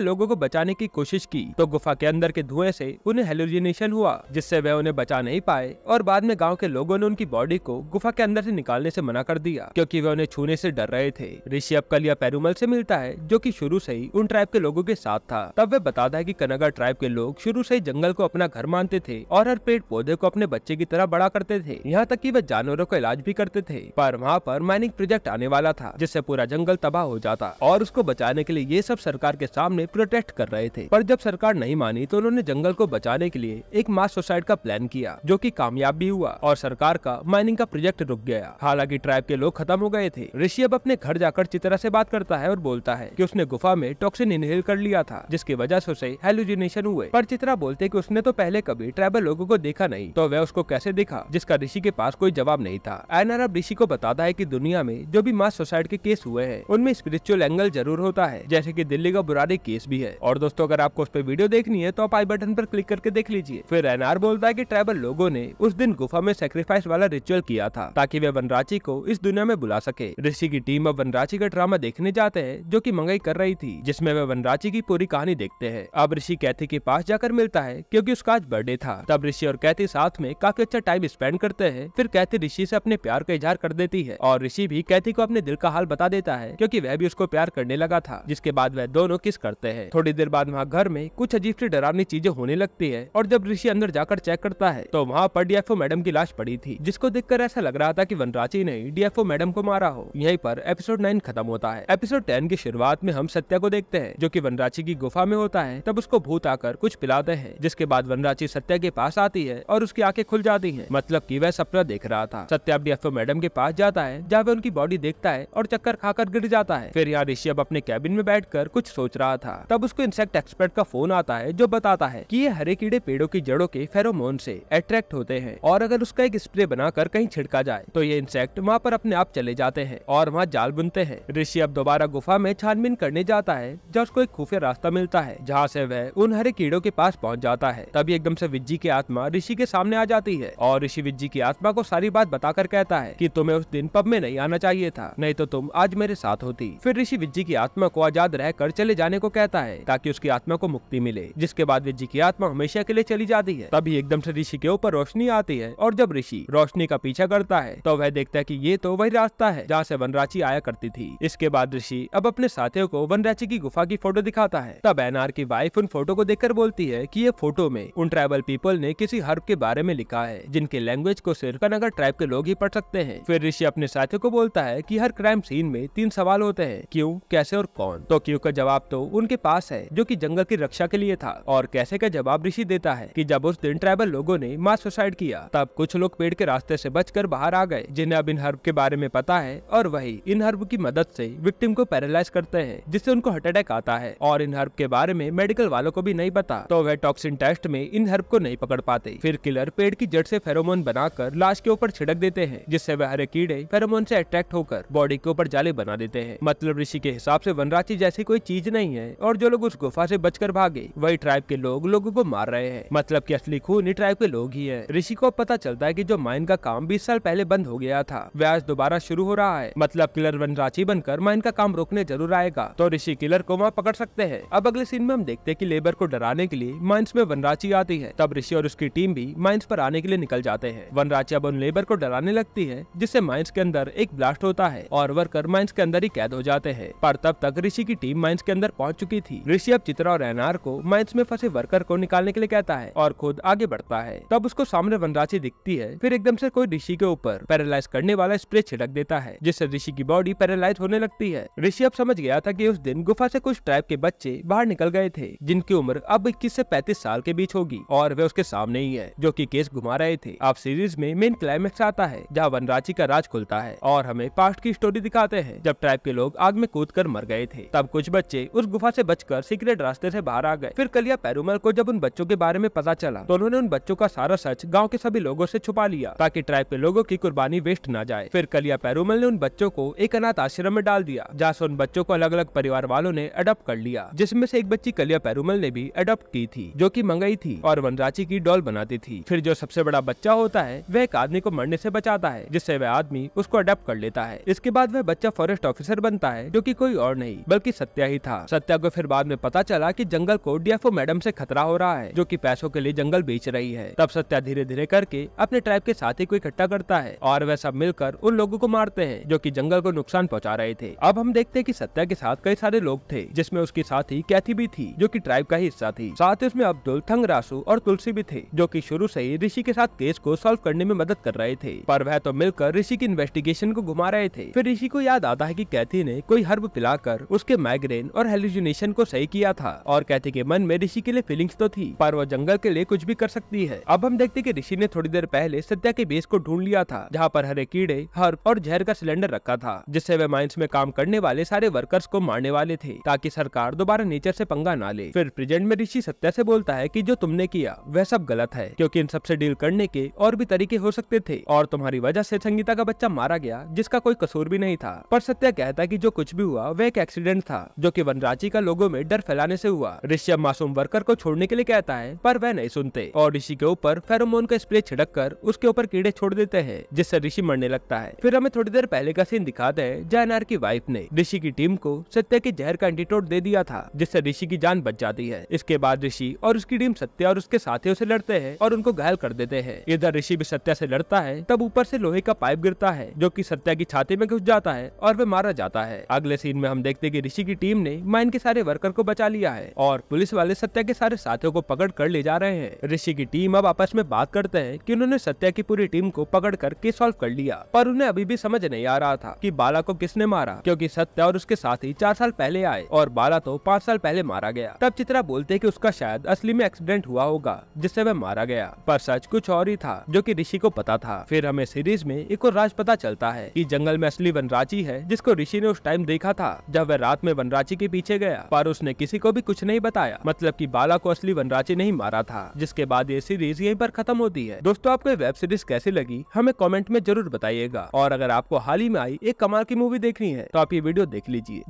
Speaker 1: लोगों को बचाने की कोशिश की तो गुफा के अंदर के धुएं से उन्हें हेलोजिनेशन हुआ जिससे वह उन्हें बचा नहीं पाए और बाद में गाँव के लोगों ने उनकी बॉडी को गुफा के अंदर से निकालने से मना कर दिया क्योंकि वे उन्हें छूने से डर रहे थे ऋषि अब कलिया पेरूमल से मिलता है जो कि शुरू से ही उन ट्राइब के लोगों के साथ था तब वह बताता है कि कनगा ट्राइब के लोग शुरू से ही जंगल को अपना घर मानते थे और हर पेड़ पौधे को अपने बच्चे की तरह बड़ा करते थे यहाँ तक की वह जानवरों का इलाज भी करते थे पर वहाँ पर माइनिंग प्रोजेक्ट आने वाला था जिससे पूरा जंगल तबाह हो जाता और उसको बचाने के लिए ये सब सरकार के सामने प्रोटेस्ट कर रहे थे पर जब सरकार नहीं मानी तो उन्होंने जंगल को बचाने के लिए एक मास सुसाइड का प्लान किया जो की कामयाब भी हुआ और सरकार का माइनिंग का प्रोजेक्ट रुक गया गया हालांकि ट्राइब के लोग खत्म हो गए थे ऋषि अब अपने घर जाकर चित्रा से बात करता है और बोलता है कि उसने गुफा में टॉक्सिन इनहेल कर लिया था जिसकी वजह ऐसी उसे हेलुजिनेशन हुए पर चित्रा बोलते की उसने तो पहले कभी ट्राइबल लोगो को देखा नहीं तो वह उसको कैसे देखा जिसका ऋषि के पास कोई जवाब नहीं था एनआर अब ऋषि को बताता है की दुनिया में जो भी मास सुसाइड के केस हुए हैं उनमें स्पिरिचुअल एंगल जरूर होता है जैसे की दिल्ली का बुरारी केस भी है और दोस्तों अगर आपको उस पर वीडियो देखनी है तो आप आई बटन पर क्लिक करके देख लीजिए फिर एनआर बोलता है की ट्राइबल लोगों ने उस दिन गुफा में सेक्रीफाइस वाला रिचुअल किया था ताकि वे वनराची को इस दुनिया में बुला सके ऋषि की टीम अब वनराची का ड्रामा देखने जाते हैं जो की मंगाई कर रही थी जिसमे वह वनराची की पूरी कहानी देखते हैं अब ऋषि कैथी के पास जाकर मिलता है क्योंकि उसका आज बर्थडे था तब ऋषि और कैथी साथ में काफी अच्छा टाइम स्पेंड करते हैं फिर कैथी ऋषि से अपने प्यार का इजहार कर देती है और ऋषि भी कैथी को अपने दिल का हाल बता देता है क्योंकि वह भी उसको प्यार करने लगा था जिसके बाद वह दोनों किस करते हैं थोड़ी देर बाद वहाँ घर में कुछ अजीब सी डरावनी चीजें होने लगती है और जब ऋषि अंदर जाकर चेक करता है तो वहाँ पर डीएफओ मैडम की लाश पड़ी थी जिसको देखकर ऐसा लग रहा था की रांची ने डीएफओ मैडम को मारा हो यहीं पर एपिसोड नाइन खत्म होता है एपिसोड टेन की शुरुआत में हम सत्या को देखते हैं जो की वनराची की गुफा में होता है तब उसको भूत आकर कुछ पिलाते हैं जिसके बाद वनराची सत्या के पास आती है और उसकी आंखें खुल जाती है मतलब की वह सपना देख रहा था सत्या ओ मैडम के पास जाता है जहाँ वह उनकी बॉडी देखता है और चक्कर खाकर गिर जाता है फिर यहाँ ऋषि अब अपने कैबिन में कर कुछ सोच रहा था तब उसको इंसेक्ट एक्सपर्ट का फोन आता है जो बताता है की ये हरे कीड़े पेड़ों की जड़ों के फेरोमोन से अट्रैक्ट होते हैं और अगर उसका एक स्प्रे बनाकर कहीं छिड़का जाए तो ये इंसेक्ट वहाँ पर अपने आप चले जाते हैं और वहाँ जाल बुनते हैं ऋषि अब दोबारा गुफा में छानबीन करने जाता है जहाँ उसको एक खुफिया रास्ता मिलता है जहाँ से वह उन हरे कीड़ों के पास पहुँच जाता है तभी एकदम से विज्जी की आत्मा ऋषि के सामने आ जाती है और ऋषि विज्जी की आत्मा को सारी बात बताकर कहता है की तुम्हें उस दिन पब में नहीं आना चाहिए था नहीं तो तुम आज मेरे साथ होती फिर ऋषि विज्जी की आत्मा को आजाद रहकर चले जाने को कहता है ताकि उसकी आत्मा को मुक्ति मिले जिसके बाद विज्जी की आत्मा हमेशा के लिए चली जाती है तभी एकदम से ऋषि के ऊपर रोशनी आती है और जब ऋषि रोशनी का पीछा करता है तो वह वह देखता है कि ये तो वही रास्ता है जहाँ से वनराची आया करती थी इसके बाद ऋषि अब अपने साथियों को वनराची की गुफा की फोटो दिखाता है तब एनआर की वाइफ उन फोटो को देखकर बोलती है की ये फोटो में उन ट्राइबल पीपल ने किसी हर्ब के बारे में लिखा है जिनके लैंग्वेज को सिर्फ कनगर ट्राइब के लोग ही पढ़ सकते हैं फिर ऋषि अपने साथियों को बोलता है की हर क्राइम सीन में तीन सवाल होते हैं क्यूँ कैसे और कौन तो क्यूँ का जवाब तो उनके पास है जो की जंगल की रक्षा के लिए था और कैसे का जवाब ऋषि देता है की जब उस दिन ट्राइबल लोगो ने मास सुसाइड किया तब कुछ लोग पेड़ के रास्ते ऐसी बचकर बाहर आ गए जिन्हें अब इन हर्ब के बारे में पता है और वही इन हर्ब की मदद से विक्टिम को पैरालाइज करते हैं जिससे उनको हार्ट अटैक आता है और इन हर्ब के बारे में मेडिकल वालों को भी नहीं पता तो वह टॉक्सिन टेस्ट में इन हर्ब को नहीं पकड़ पाते फिर किलर पेड़ की जड़ से फेरोमोन बनाकर लाश के ऊपर छिड़क देते हैं जिससे वह हरे कीड़े फेरोमोन से अट्रैक्ट होकर बॉडी के ऊपर जाले बना देते हैं मतलब ऋषि के हिसाब से वनराची जैसी कोई चीज नहीं है और जो लोग उस गुफा से बचकर भागे वही ट्राइब के लोग लोगों को मार रहे हैं मतलब की असली खून ट्राइब के लोग ही है ऋषि को पता चलता है की जो माइन का काम बीस साल पहले बंद हो गया था व्याज दोबारा शुरू हो रहा है मतलब किलर वनराची बनकर मैं का काम रोकने जरूर आएगा तो ऋषि किलर को वहाँ पकड़ सकते हैं अब अगले सीन में हम देखते हैं कि लेबर को डराने के लिए माइंस में वनराची आती है तब ऋषि और उसकी टीम भी माइंस पर आने के लिए निकल जाते हैं वनराची अब उन लेबर को डराने लगती है जिससे माइंस के अंदर एक ब्लास्ट होता है और वर्कर माइंस के अंदर ही कैद हो जाते हैं पर तब तक ऋषि की टीम माइंस के अंदर पहुँच चुकी थी ऋषि अब चित्रा और एनआर को माइंस में फंसे वर्कर को निकालने के लिए कहता है और खुद आगे बढ़ता है तब उसको सामने वनराची दिखती है फिर एकदम से कोई ऋषि के ऊपर पैरालाइज करने वाला स्प्रे छिड़क देता है जिससे ऋषि की बॉडी पैरालाइज होने लगती है ऋषि अब समझ गया था कि उस दिन गुफा से कुछ ट्राइब के बच्चे बाहर निकल गए थे जिनकी उम्र अब इक्कीस ऐसी 35 साल के बीच होगी और वे उसके सामने ही है जो की केस घुमा रहे थे अब सीरीज में मेन क्लाइमेक्स आता है जहाँ वनराची का राज खुलता है और हमें पास्ट की स्टोरी दिखाते हैं जब ट्राइब के लोग आग में कूद कर मर गए थे तब कुछ बच्चे उस गुफा ऐसी बचकर सीक्रेट रास्ते ऐसी बाहर आ गए फिर कलिया पैरूमल को जब उन बच्चों के बारे में पता चला तो उन्होंने उन बच्चों का सारा सच गाँव के सभी लोगों से छुपा लिया ताकि ट्राइब के लोगों की कुर्बानी कहीं वेस्ट ना जाए फिर कलिया पैरूमल ने उन बच्चों को एक अनाथ आश्रम में डाल दिया जहाँ से उन बच्चों को अलग अलग परिवार वालों ने अडोप्ट कर लिया जिसमे से एक बच्ची कलिया पैरूमल ने भी अडोप्ट की थी जो की मंगई थी और वनराची की डॉल बनाती थी फिर जो सबसे बड़ा बच्चा होता है वह एक आदमी को मरने ऐसी बचाता है जिससे वह आदमी उसको अडोप्ट कर लेता है इसके बाद वह बच्चा फॉरेस्ट ऑफिसर बनता है जो की कोई और नहीं बल्कि सत्या ही था सत्या को फिर बाद में पता चला की जंगल को डीएफओ मैडम से खतरा हो रहा है जो की पैसों के लिए जंगल बेच रही है तब सत्या धीरे धीरे करके अपने ट्राइब के साथी को इकट्ठा करता है और वह सब मिलकर उन लोगों को मारते हैं जो की जंगल को नुकसान पहुँचा रहे थे अब हम देखते हैं की सत्या के साथ कई सारे लोग थे जिसमे उसकी साथी कैथी भी थी जो की ट्राइब का ही हिस्सा थी साथ ही उसमें अब्दुल थंग और तुलसी भी थे जो की शुरू ऐसी ऋषि के साथ केस को सोल्व करने में मदद कर रहे थे पर वह तो मिलकर ऋषि की इन्वेस्टिगेशन को घुमा रहे थे फिर ऋषि को याद आता है कि कैथी ने कोई हर्ब पिलाकर उसके माइग्रेन और हेलिजुनेशन को सही किया था और कैथी के मन में ऋषि के लिए फीलिंग्स तो थी पर वो जंगल के लिए कुछ भी कर सकती है अब हम देखते कि ऋषि ने थोड़ी देर पहले सत्या के बेस को ढूंढ लिया था जहाँ पर पर हरे कीड़े हर और जहर का सिलेंडर रखा था जिससे वे माइंस में काम करने वाले सारे वर्कर्स को मारने वाले थे ताकि सरकार दोबारा नेचर से पंगा ना ले फिर प्रेजेंट में ऋषि सत्या से बोलता है कि जो तुमने किया वह सब गलत है क्योंकि इन सबसे डील करने के और भी तरीके हो सकते थे और तुम्हारी वजह से संगीता का बच्चा मारा गया जिसका कोई कसूर भी नहीं था पर सत्या कहता की जो कुछ भी हुआ वह एक एक्सीडेंट था जो की वनराची का लोगों में डर फैलाने ऐसी हुआ ऋषि मासूम वर्कर को छोड़ने के लिए कहता है पर वह नहीं सुनते और ऋषि के ऊपर फेरोमोन का स्प्रे छिड़क कर उसके ऊपर कीड़े छोड़ देते हैं जिससे ऋषि मरने लगता है फिर हमें थोड़ी देर पहले का सीन दिखाते हैं जहाँ की वाइफ ने ऋषि की टीम को सत्य के जहर का एंटीटोट दे दिया था जिससे ऋषि की जान बच जाती है इसके बाद ऋषि और उसकी टीम सत्या और उसके साथियों से लड़ते हैं और उनको घायल कर देते हैं इधर ऋषि भी सत्या से लड़ता है तब ऊपर से लोहे का पाइप गिरता है जो की सत्या की छाती में घुस जाता है और वे मारा जाता है अगले सीन में हम देखते की ऋषि की टीम ने माइन के सारे वर्कर को बचा लिया है और पुलिस वाले सत्या के सारे साथियों को पकड़ कर ले जा रहे हैं ऋषि की टीम अब आपस में बात करते हैं की उन्होंने सत्या की पूरी टीम को पकड़ कर केस सॉल्व कर लिया पर उन्हें अभी भी समझ नहीं आ रहा था कि बाला को किसने मारा क्योंकि सत्य और उसके साथ ही चार साल पहले आए और बाला तो पाँच साल पहले मारा गया तब चित्रा बोलते की उसका शायद असली में एक्सीडेंट हुआ होगा जिससे वह मारा गया पर सच कुछ और ही था जो की ऋषि को पता था फिर हमें सीरीज में एक और राज पता चलता है की जंगल में असली वनराजी है जिसको ऋषि ने उस टाइम देखा था जब वह रात में वनराजी के पीछे गया पर उसने किसी को भी कुछ नहीं बताया मतलब की बाला को असली वनराजी नहीं मारा था जिसके बाद ये सीरीज यही पर खत्म होती है दोस्तों आपको वेब सीरीज कैसी लगी हमें कॉमेंट में जरूर बताइएगा और अगर आपको हाल ही में आई एक कमाल की मूवी देखनी है तो आप ये वीडियो देख लीजिए